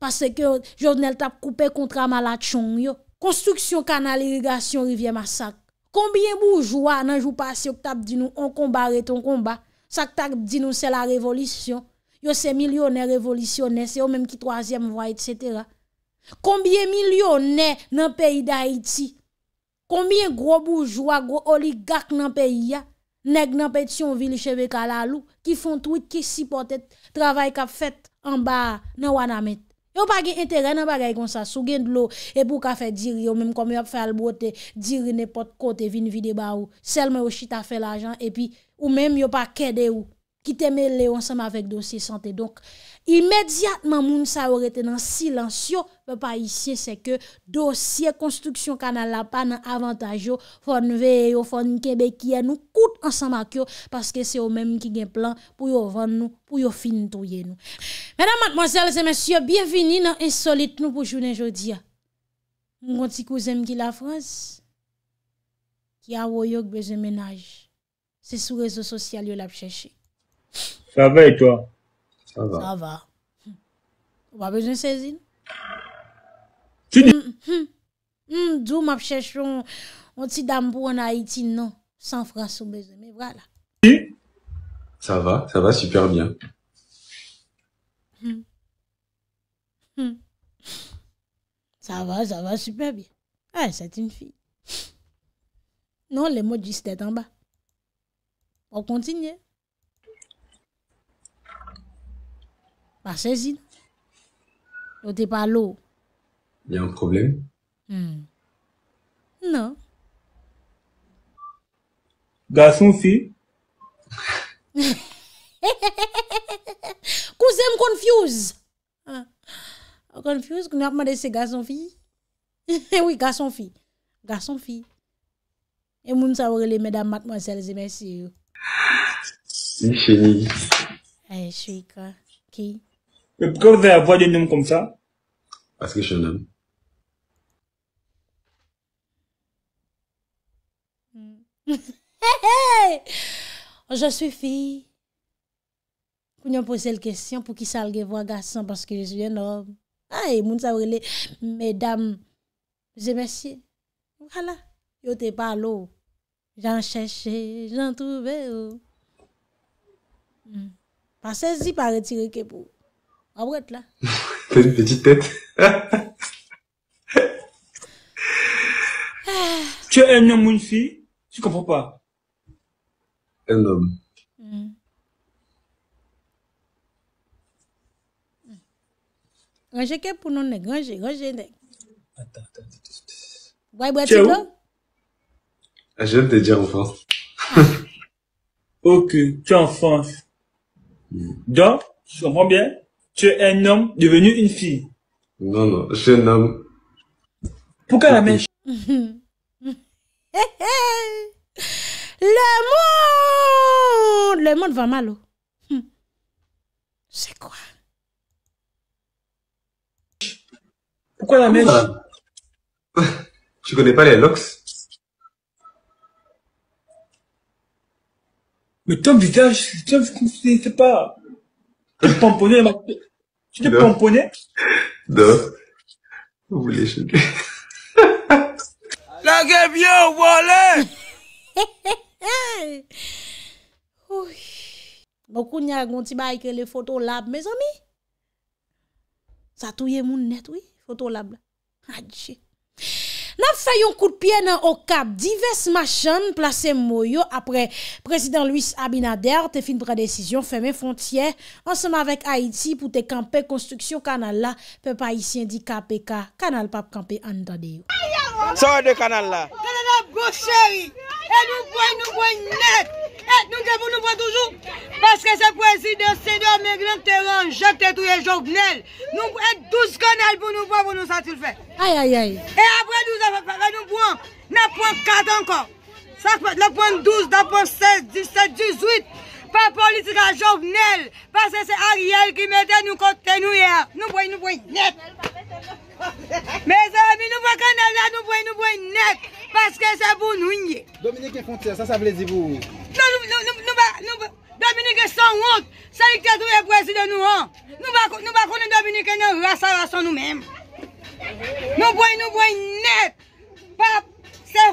pase ke Jovenel tap koupe kontra malat chon yo, konstruksyon kanal irrigasyon rivye masak, Koumbyen boujwa nan jou pas yo ktap di nou, on kombare ton komba, sa ktap di nou se la revolisyon, yo se milyonè revolisyonè, se yo menm ki troazèm vwa, etc. Koumbyen milyonè nan peyi da Haiti, koumbyen gro boujwa, gro oligak nan peyi ya, neg nan peyi tsyon vili cheve kalalou, ki fon twit ki si potet, travay ka fet an ba nan wana met. Yon pa gen entere nan pa gen yon sa, sou gen dlo epou ka fe diri, yon menm kom yon fe albote, diri nepot kote vin vide ba ou, selme ou chita fe la jan, epi ou menm yon pa kede ou, kite me le yon sama vek dosye sante. Donk, imediatman moun sa ou retenan silansyo. Pe pa isye se ke dosye konstruksyon kanal la pa nan avantajo fon veyo, fon kebekye nou kout ansan makyo. Paske se yo menm ki gen plan pou yo vann nou, pou yo finitouye nou. Menan matman sel se mensyo, biyevini nan insolit nou pou jounen jodia. Mwen ti kouzem ki la frans, ki a woyok bezen menaj. Se sou rezo sosyal yo lap cheshe. Sa vey to? Sa va. Ou pa bezen se zin? Mm, mm, M, mm, dwo map chèchon, mwen ti dambou an a iti nan, san fra sou bezene, wala. Sa va, sa va superbyen. Sa hmm. hmm. va, sa va superbyen. Ay, ah, sè ti mfi. Nan, le mod jistè tan ba. O kontinye. Par se zin. O te palo. Yon problem? Hmm. Non. Gason fi? Kou zem konfuse. Konfuse koun ap made se gason fi? Ewi, gason fi. Gason fi. E moun sa vore le medan matman sel zeme si. E cheni. E cheni. Ki? E poukou zè avwa de nyon kon sa? Aske chen nan. Je suis fille Kou nyon pose el kestyon Pou ki salge vo agasan Panske jesu genom A ah, yon moun sa wile Medam Jemesye Yote palo Jans cheshe Jans troube Pase si pa retire ke pou A wet la Tè di tèt Tè enye moun fi Tu comprends pas. Un homme. Ranger que pour nous, ranger, ranger. Attends, attends, attends. Ouais, ouais, tu ah, Je viens de te dire en ah. ok, tu es en mm. Donc, tu comprends bien, tu es un homme devenu une fille. Non, non, je suis un homme. Pourquoi la mèche Le monde, le monde va mal. Oh. Hum. C'est quoi Pourquoi la mèche Tu connais pas les locks Mais ton visage, tu ne sais pas. Tu te pomponnais, ma... Tu te pomponnais Non. Vous voulez choquer. La genp yo, wole! Mokou nya gonti bay ke le fotolab, me zomi. Sa touye moun net, woy, fotolab la. Adje! N ap fayon kout pye nan okap, divers machan plase mwoyo apre prezident Louis Abinader te fin pre-desisyon feme fontye anseman vek Haiti pou te kampe konstruksyon kanal la pe paisyen di KPK kanal pap kampe an dadi. Sode kanal la! Kanal ap go cheri! E nou pwe nou pwe nette! E nou jè pou nou pou an toujou. Paske se prezidèr sèdèr mèk lèk te ranjèk te toujè jòv nèl. Nou pou et 12 kanal pou nou pou an pou nou sa t'il fè. Ay ay ay. E apre 12 apre nou pou an. Na poun 4 ankon. Sa poun 12, da poun 17, 17, 18. Pa politika jòv nèl. Paske se a riel ki mète nou kontenou ya. Nou pou an nou pou an net. Mè sè remi nou wè kè nan nan nou wè nou wè net, paske sè pou nou yè. Dominikè kontiè, sa sa vle di bou? Non, nou wè, nou wè, nou wè, Dominikè son wot, sa li kè tou wè preside nou an. Nou wè konen Dominikè nan rase rase nou mèm. Nou wè, nou wè net, paske sè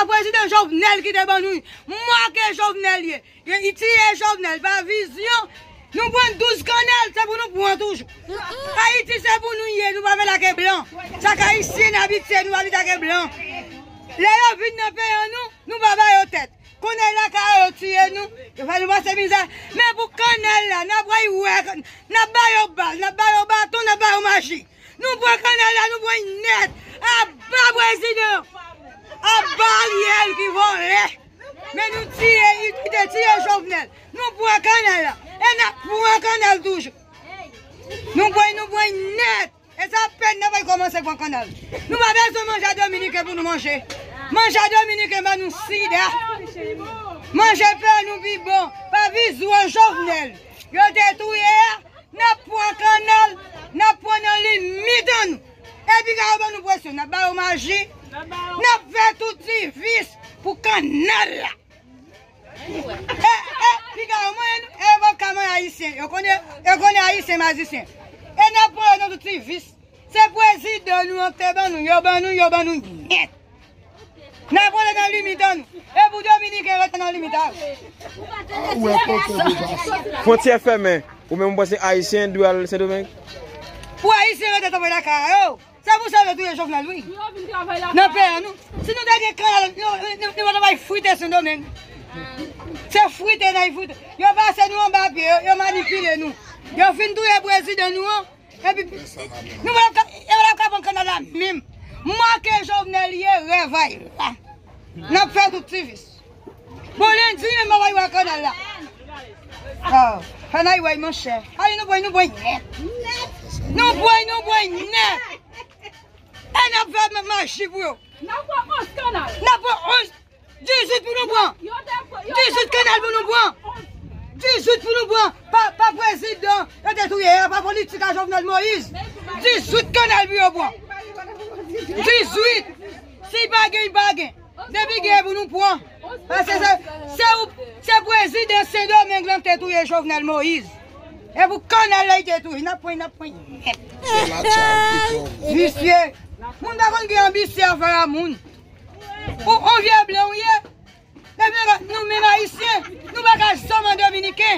preside chowbnel ki te pou nou yè. Mò kè chowbnel yè, yè iti yè chowbnel pa vizyon. Nou pwen 12 kanel, sepou nou pwen touj. A iti sepou nou ye, nou pa ven lak e blan. Sa ka iti sepou nou a biti sepou nou a biti lak e blan. Le yo fit nou pey an nou, nou pa bay o tet. Kounen la ka yo tiyen nou, yo fanyou ba se mizan. Men pou kanel la, nan bay o bal, nan bay o baton, nan bay o machi. Nou pwen kanel la, nou pwen net. A ba vwesi nou. A bal yel ki von le. Eh. Men nou tiyen, yi de tiyen chow fenel. Nou pwen kanel la. E na pou an kanal doujou. Nou pou an nou pou an net. E sa pen nou pou an komanse koman kanal. Nou pa ve sou manja 2 minike pou nou manje. Manja 2 minike man nou si de a. Ah. Manje pe nou bi bon. Pa vi zwa joknel. Yo te tou ye a. Ah. Na pou an kanal. Na pou nan li midan nou. E bi ka ou pa nou pwesyo. Na ba ou maji. Na pe touti vis pou kanal. E, e, Pika ou mwen, evop kaman ayisyen, yo konye ayisyen mazisyen. E nanpon anotou tri vis. Se prezi de nou anote ban nou, yo ban nou, yo ban nou, nyet. Nanpon anotou limitan nou. E pou diyo mi di ki rete nan limitan nou. Fonteye fe men, ou men mwen bwase ayisyen, dwe alo se domen? Pou ayisyen rete sa bay lakara yo. Sa mwen sa le touye chof nan lou. Nanpe an nou. Si nou deke kran alo, nou anote bay fwite se domen. Se fwite nan yi fwite Yo basen yon babye, yo manifi de nou Yo fin e do e e ye brezi de ah, nou Yo la kap an kanala mim Mwa ke jom neliye revay Na pou fwe toutivis Bolen di yon mwa yon kanala Fwene yon yon mwen chen Ali nou bwen nou bwen Nou bwen nou bwen E na pou fwe mwen majib yo Na pou os kanal Dizuit pou nou pou an. Dizuit kenal pou nou pou an. Dizuit pou nou pou an. Pa prezid dan, e te touye a pa poni tika chovnel Moise. Dizuit kenal pou yo pou an. Dizuit. Si bagen, bagen. Debi geye pou nou pou an. Se prezid dan, se do men glan te touye chovnel Moise. E pou kenal la te touye. Nap poni, nap poni. Dizuit. Moun da kon gen ambisye avara moun. Ou ou vyè blè ou yè, nou mè marisyè, nou mè kaj sou mè Dominikè.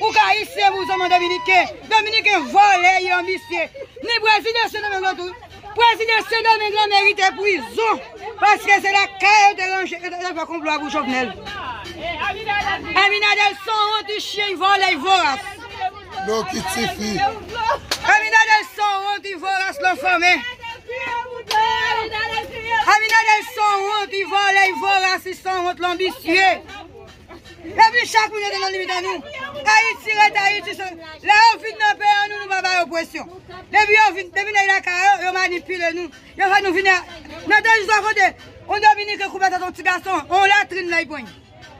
Ou kaj isè mè mè Dominikè, Dominikè vò lè yè ambisyè. Ni prezidè sè nè mè glè mè rite pou izon, paske sè la kè yè tè ranjè, yè e dè fè kon blò akou choknel. Amina del son ronti chen vò lè yè vò rast. Non ki ti fi. Amina del son ronti vò rast lò fò mè. Amina de son wote, i vo le, i vo rasi son wote, l'ambisye. E bi chak moun eten an limitan nou. A iti reta, a iti son. La ou fit nan pe an nou, nou ba ba opwesyon. Debi yo vine y la kare, yo manipile nou. Yo fay nou vine a... Neten jiswa kote, on do vini kre koubete ton ti gason, on la trin nou la ipwen.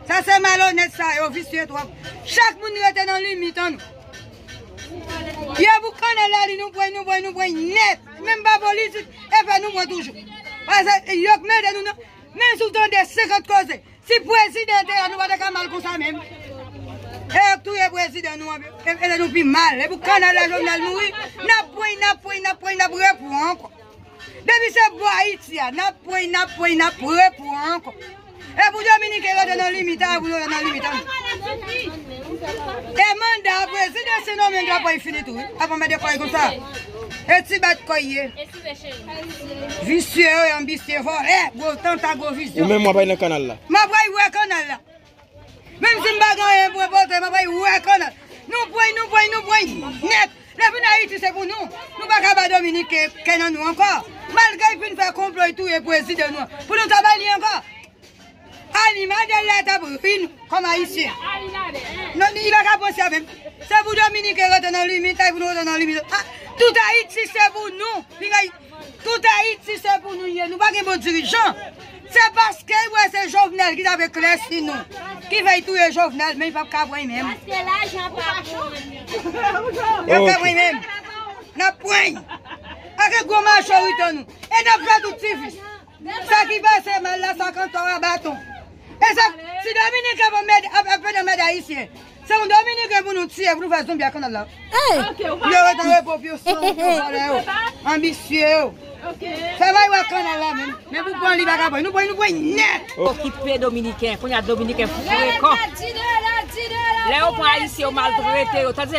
Sa se malo net sa, yo vissye tron. Chak moun eten an limitan nou. Ye pou kane la li nou pre, nou pre, nou pre net. Mem ba boli sit, e fe nou pre toujou. Ase, yok mè denou nan, mè sou tonde se kote koze, si prezidenten nan nou va de ka mal kon sa mèm. E, touye prezident nou an, e nan nou pi mal, e pou kanan la jom nan moui, nan pou, nan pou, nan pou, nan pou repou an, kwa. Debi se bwa iti ya, nan pou, nan pou, nan pou, repou an, kwa. E pou Dominike lode nan limitan, lode nan limitan. E manda a prezidensi nan men grapo yi fini tou. Apo mwen dekoy kou sa. Eti bat koyye. Visye yo yon bisye for. E, go tante a go visye. Ou men mwabay nan kanal la? Mwabay wè kanal la. Menm si mbagan yon pwe bote, mwabay wè kanal la. Nou pway, nou pway, nou pway. Nek, le fina iti se pou nou. Nou baka ba Dominike kenan nou anko. Malke yon fina fè komplo yi tou e prezidensi nan nou. Pou nou tabay li anko. Ani madèlè tabou, fin nou, koma yisi. Noni yi vek aponsi avèm. Se vou dominike rote nan lumi, tay vou nou rote nan ah, lumi. Touta iti se vou nou, touta iti se vou nou ye nou, baken bon dirijan. Se baske wè se jovnel ki dave klesi nou, ki vey touye jovnel men, pa pkabwen mèm. Baske la jen pa pou. Ya pkabwen mèm. Na poen. Ake goma chowit an nou. E na fladou tifis. Sa ki vey se mel la, sakantor a baton. E sa, si Dominiken pou mèd apèdè mèdè a yè Sa yon Dominiken pou nou tsev pou nou vè zonbyè akonè la E? Lè ou dan wè pou piyo son pou wò lè ou Ambisyè ou Ok Sa vè yon akonè la men Men pou pon li baga boy nou boy nou boy net Ou kipe Dominiken, kon yon Dominiken pou fwekò La yo pa Aisyen yo maltrate yo, tansi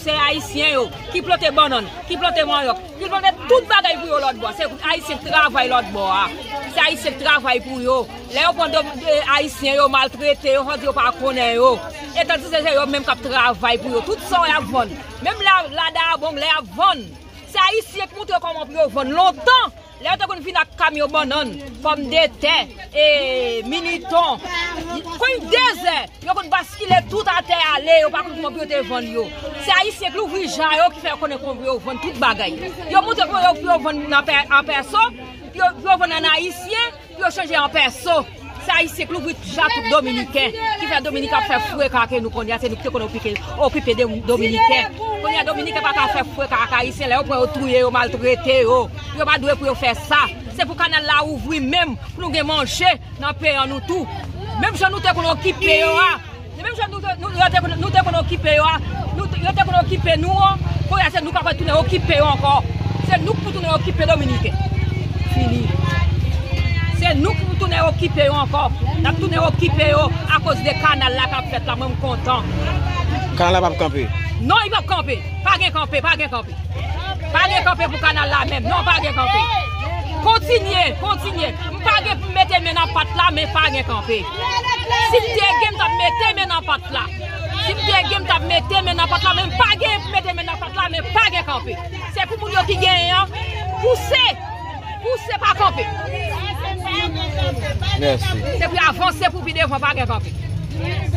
se Aisyen yo ki plote Bonon, ki plote Mwanyok, ki plote tout bagay pou yo lotbo, se Aisyen yon travay lotbo, se Aisyen yon travay pou yo, la yo pande euh, Aisyen yo maltrate yo, hans yo pa konen yo, etansi se yo menm kap travay pou yo, tout son yon avon, menm la da abon yon avon, se Aisyen yon konti yo komop yon avon, lontan! Lè an te kon vi nan kamyon bon nan, fòm detè, e miniton, kon yon dezè, yon kon baskile tout an tè alè, yon pa kon kon biyo te ven yon. Se a isye klo vwi jan, yon ki fè kon e kon yon ven tout bagay. Yon moun te kon yon vwi yon ven an perso, yon vwi yon ven an a isye, yon chanje yon perso. Sa oh. oh, ah. oh, ah. y se klo vwit chato Dominiken ki fè Dominiken fè fwè kakè nou konye asè nou ptè kon nou ppè Dominiken konye a Dominiken pa ka fwè fwè kakè y se lè yo pou yo truyè yo, mal truyè te yo yo badouè pou yo fè sa se pou kanè la ou vwi mèm pou nou gen manche nan peyan nou tou mèm chè nou tè kon nou kipè yo a mèm chè nou tè kon nou kipè yo a nou tè kon nou kipè nou an konye asè nou ka fè tounè yo kipè yo an kon se nou pou tounè yo kipè Dominiken Fini Nou ki mwa tune okipe yo anraf, la tune okipe yo akos de kanala kap wet la, mwen mw kontan. Kanala pap kompe? Non, i wap kompe. Pagne kompe, pagne kompe. Pagne kompe pou kanala men, non pagne kompe. Kontine, kontine. Mw pagne pou mete men anpat la, mwen pagne kompe. Si mwen genm tap mete men anpat la, si mwen genm tap mete men anpat la, mwen pagne mete men anpat la, mwen pagne kompe. Se pou moun yo ki gen, pousse, pousse pa kompe. Ate?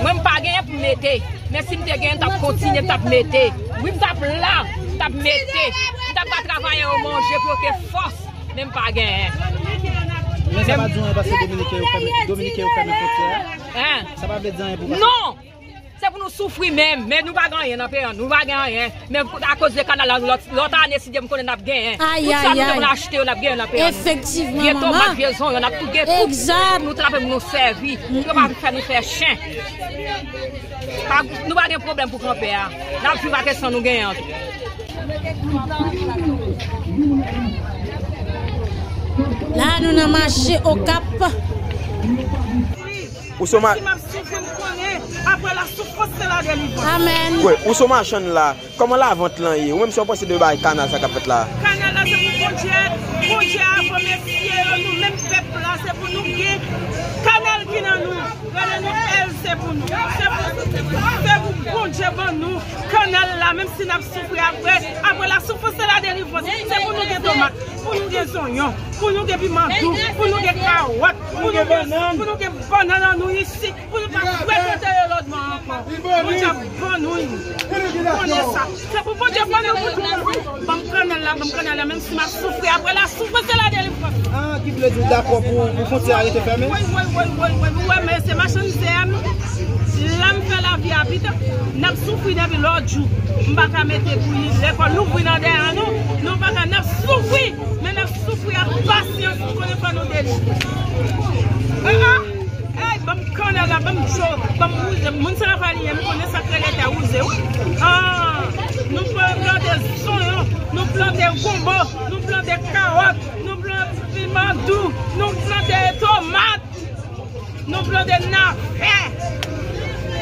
Mwen pa gen yon pou mwete, mwen si mwen te gen, ta pou kontine, ta pou mwete, mwen ta pou la, ta pou mwete, ta pou ta travanyan ou manje pou yo ke fos, mwen pa gen yon. Mwen sa madzon yon ba se dominike ou kamikote, sa pa bedan yon pou ba se... nou soufri men, men nou ba ganyen apè an, nou ba ganyen men akos de kanal an, lota an esidem konen ap ganyen ayayay, pou sa nou devon achete an ap ganyen apè an efektivman mama, ki eto mat vyezon, yon ap tou ganyen pou nou trape mounou servi, pou yon pati fè nou fè chen nou ba gen problem pou kranpe an, nan pou si vate san nou ganyen la nou nan mache okap Ou souman a chan la, koman la avant lan yi, ou menm souman se de bay kanal sa kapet la? Kanal la se pou kondye, kondye avome fye, nou menm pep la, se pou nou gye, kanal ki nan nou, gwenen nou el, se pou nou, se pou nou, se pou nou kondye ban nou, kanal la, menm si nan ap soukwe apres, avome la, soukwe se la derivote, se pou nou de domak. pou nou gen zonyon, pou nou gen bimantou, pou nou gen kawak, pou nou gen venan, pou nou gen bwana nan nou yisi, pou nou pen kwen te e lode man an pa. Mwen jan bwana nou yi. Mwen gen sa. Se pou pou te bwana yi, pou tou. Ben kwen el la, ben kwen el la, men si ma soufwe. Apo e la soufwe, se la dey li fwep. An, ki ple di ou da kwen pou, pou pou ti a yote pwem? Woy, woy, woy, woy, woy, woy, woy, woy, woy. Lam fe la vi apite, nap soufwi nevi lodjou. Mbaka mette kouy, lekwa nou vwinade anou. Nou baka nap soufwi, men nap soufwi apasyon konen pa nou deli. Eman, e, bam konen la, bam chou, bam ouze. Moun se la fali, e, mi konen sakre lete a ouze ou. Ha, nou plan de zon, nou plan de gombo, nou plan de kaot, nou plan de primadou, nou plan de tomat, nou plan de nap.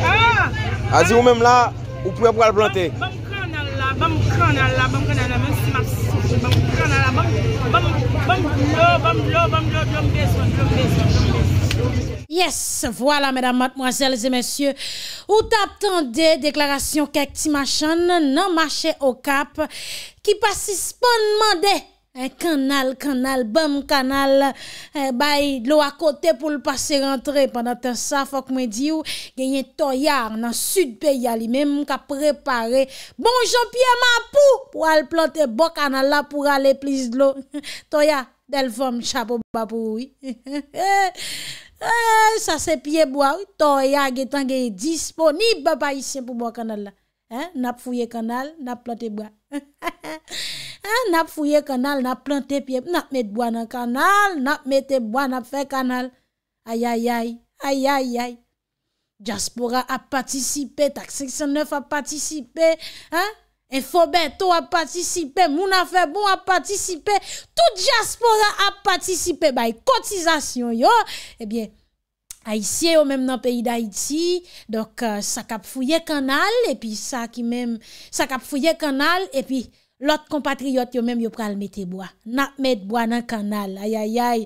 Ha zi ou menm la, ou pou ap wale plante. Bam kan al la, bam kan al la, bam kan al la, mwen si mason. Bam kan al la, bam, bam, bam, blou, bam, blou, blou, blou, blou, blou, blou, blou, blou, blou. Yes, voilà, mesdames, mademoiselles et messieurs. Ou t'attendez, déklaration kak ti mason, nan mache okap, ki pasis pon mande. E kanal, kanal, bèm kanal, eh, bèm lo akote pou l'passe rentre. Pendant an sa, fòk mè di ou, genye Toyar nan sud pe yali, mèm mèm ka prepare. Bonjou piye mapou pou al plantè bokan al la pou al epliz lo. Toyar, del fòm chapo bèm bèm pou ou. Eh, sa se piye bèm, Toyar genye tan genye disponib bèm pa isyèm pou bèm kanal la. Nap fouye kanal, nap plantè bèm. mis ah, ap fouye dans nap plante piep. nap met bois, nan canal nap mette Aïe, aïe, aïe, aïe, aïe, aïe. Diaspora a participé, Taxe 609 a participé, hein? Infobeto a participé, moun fait bon a participé, tout diaspora a participé by bah, cotisation yo. Eh bien, Ay euh, siye yo menm nan peyi da iti, dok sa kap fouye kanal, e pi sa ki menm, sa kap fouye kanal, e pi lot kompatriyot yo menm yo pral mette bo. Na mette bo nan kanal. Ay ay ay,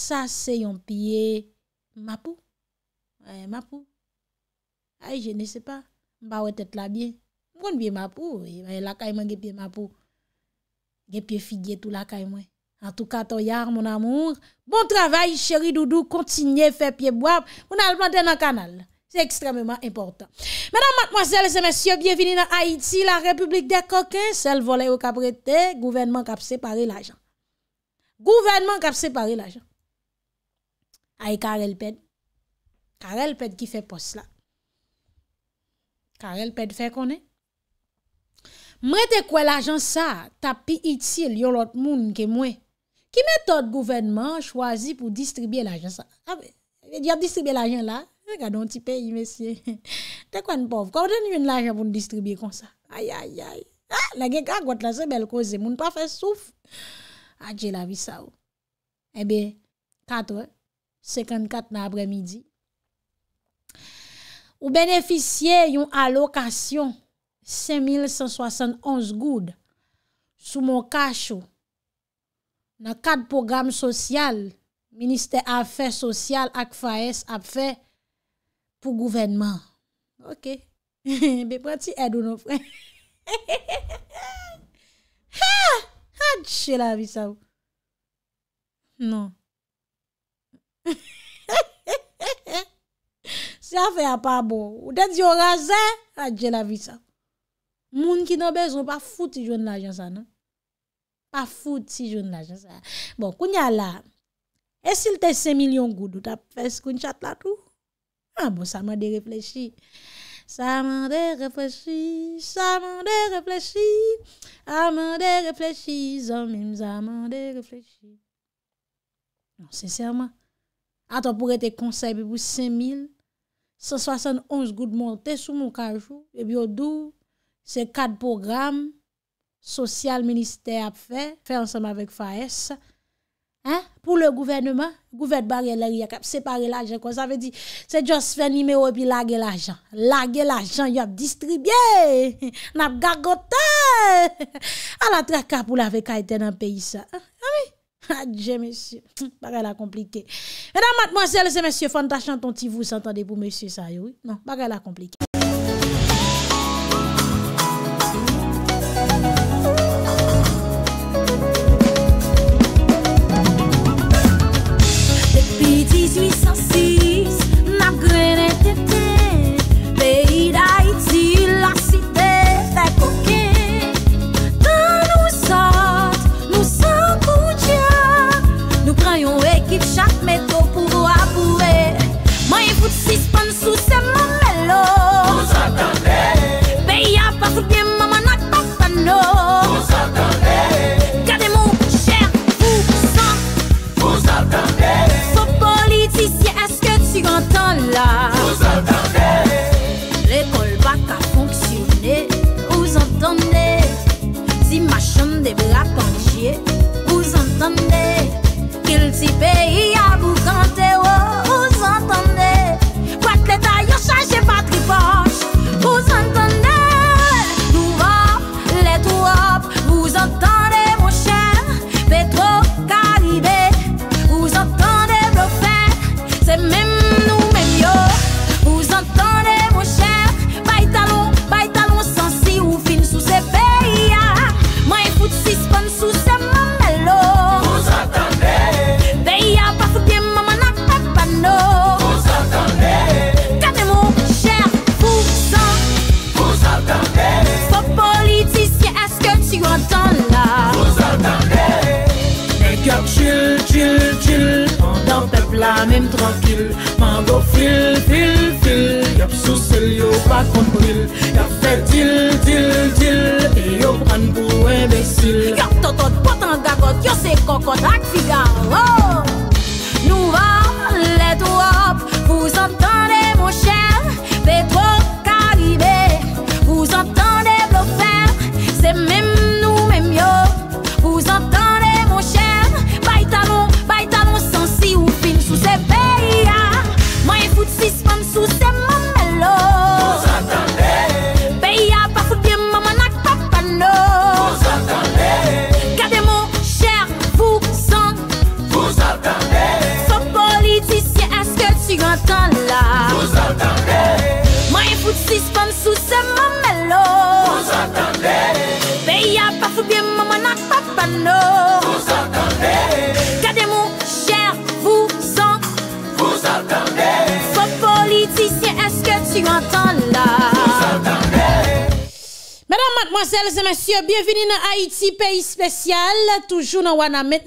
sa se yon piye mapou. Ay mapou. Ay je ne se pa, mba wet et la biye. Mbon biye mapou, lakayman gepye mapou. Gepye figye tout lakayman. An tou ka to yar, moun amour. Bon travay, chéri, doudou, kontinye, fe pie boab. Moun al planten nan kanal. Se ekstrememan importan. Menan, matmozèl, se mèsyò, biyevini nan Haiti, la republik de kokè, sel vole ou kabretè, gouvenman kap separe l'ajan. Gouvenman kap separe l'ajan. Ay karel ped. Karel ped ki fe pos la. Karel ped fe konè. Mwen te kwe l'ajan sa, ta pi itil yon lot moun ke mwen. Ki metode gouvenman chwazi pou distribye l'ajen sa? Di ap distribye l'ajen la? Mwen gade yon ti peyi, mesye. Te kwen pov? Kwa mwen den yon l'ajen pou distribye kon sa? Ay, ay, ay. La gen ka gote la se bel koze. Mwen pa fe souf. Adje la vi sa ou. Ebe, katwe. 54 nan apre midi. Ou beneficye yon alokasyon 5171 goud sou moun kach ou Na kat program sosyal, minister afèr sosyal ak faes ap fè pou gouvenman. Ok. Beprati edou nou fwen. Hadjè la vi sa ou. Non. Se a fè ap ap bo, ou den di yo razè, hadjè la vi sa ou. Moun ki nou bezon pa fouti jwen la jan sa nan. Pa foud si joun la, jen sa. Bon, koun yal la, esil te se milyon goud ou ta pes koun chat la tou? Ha ah, bon, sa man de reflechi. Sa man de reflechi, sa man de reflechi, sa man de reflechi, zan mèm sa man de reflechi. Non, sè sèrman. Atan pou re te konsey bi pou se mil, se swason onj goud moun, te sou moun kajou, e bi yo dou, se kad program, Sosyal minister ap fè. Fè ansem avèk fa es. Pou le gouvernement. Gouvernement barè lè riyak ap separe l'ajen. Kwa sa vè di. Se jòs fè nime wè pi lage l'ajen. Lage l'ajen yop distribye. Nap gagote. A la tre kap ou la vè kaiten an peyi sa. A mi? Adjè mè sè. Barè la komplike. Edan matmòsel se mè sè fantachan ton ti vòs antande pou mè sè sa yò. Non, barè la komplike. Ya fe dil, dil, dil, yo an pou e besil Yo to to, potan gagot, yo se kokot ak figa Nou va, let ou ap, pou zantande mou chè Vous entende Kade mou chèr Vous entende Vos politisyen Eske ti entende la Vous entende Madame, mademoiselles et messieurs Bienvenue na Haiti, pays spécial Toujours dans la mét'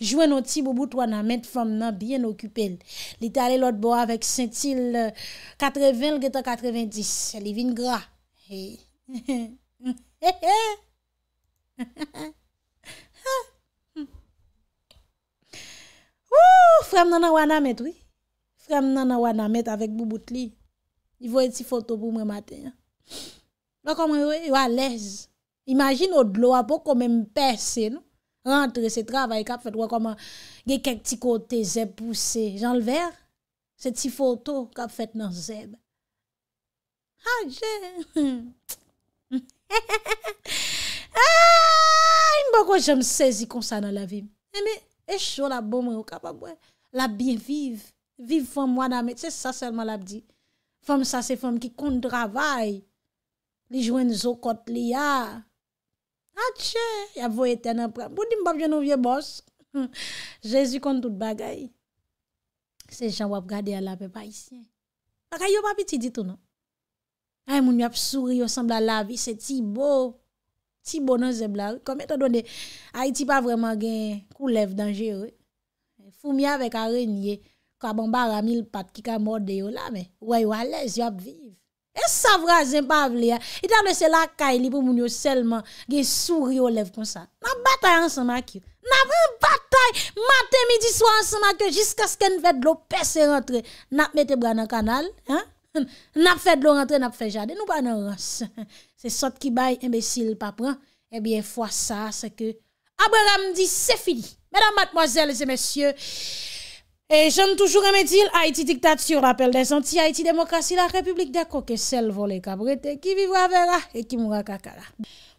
Jouez nos tibou-bout Bien occupé L'Italie l'autre bord avec Saint-Ile 80-90 L'Ivigne Gras Hé, hé, hé Frem nan nan wan amet Frem nan nan wan amet Avèk bou bout li Yvo yè ti foto pou mè matè Wè komè yò alèz Imagin yò dlo wè pou komè mpèsè Rentre se travè Kap fèt wè komè Gè kèk ti kote zè pousè Jan lè vè Se ti foto kap fèt nan zè Ha jè Ha ha ha Ha bako jèm sezi kon sa nan la vib. Eme, e chou la bom wè, la biye viv. Viv fòm wè nan me. Fòm sa se fòm ki kont ravay. Li jwen zokot li ya. A tche, ya vò etè nan prè. Boudim bap jè nou vie bòs. Jezi kont tout bagay. Se jan wap gade ala pe pa isye. Bakay yo bap iti ditou nan. Ay moun yap souri, yo sembla la vi se ti bo. Ti bonan ze blan, kom eto donde, a iti pa vreman gen kou lev dangere. Fou mi avèk a renyè, kwa bambara bon mil pat ki ka morde yo la, mè, wè yo alèz, yo ap viv. E savra zin pa vle ya, etan mè se la kay li pou moun yo selman gen souri yo lev konsa. Na batay ansan makyo. Na vè batay, matè midi swan ansan makyo, jiska sken vèd lopè se rentre, nap mè te brana kanal. N ap fè dlo rentre, n ap fè jade, nou pa nan rase. Se sot ki baye, imbesil pa pran, e eh biye fwa sa se ke. Abraham di, se fili. Mèdam, matmoazèl, se mèsyè, jen toujou remetil, Haiti diktat sur apel des anti-Haiti demokrasi, la republik deko ke sel vole kabrete, ki vivwa vera, e ki mwakakara.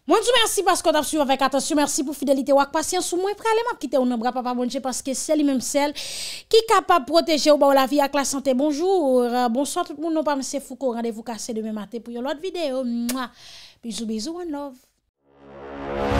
Mwen zou mersi baskot ap suv avèk atasyon. Mersi pou fidelite wak pasyen sou mwen pralèman ki te ou nan bra pa pa bonje paske sel li menm sel ki kapap proteje ou ba ou la vi ak la santè. Bonjou, euh, bonsoit tout moun nan pa mse fou ko randevou kase demè matè pou yon lot videyo. Bizou, bizou, wèn lov.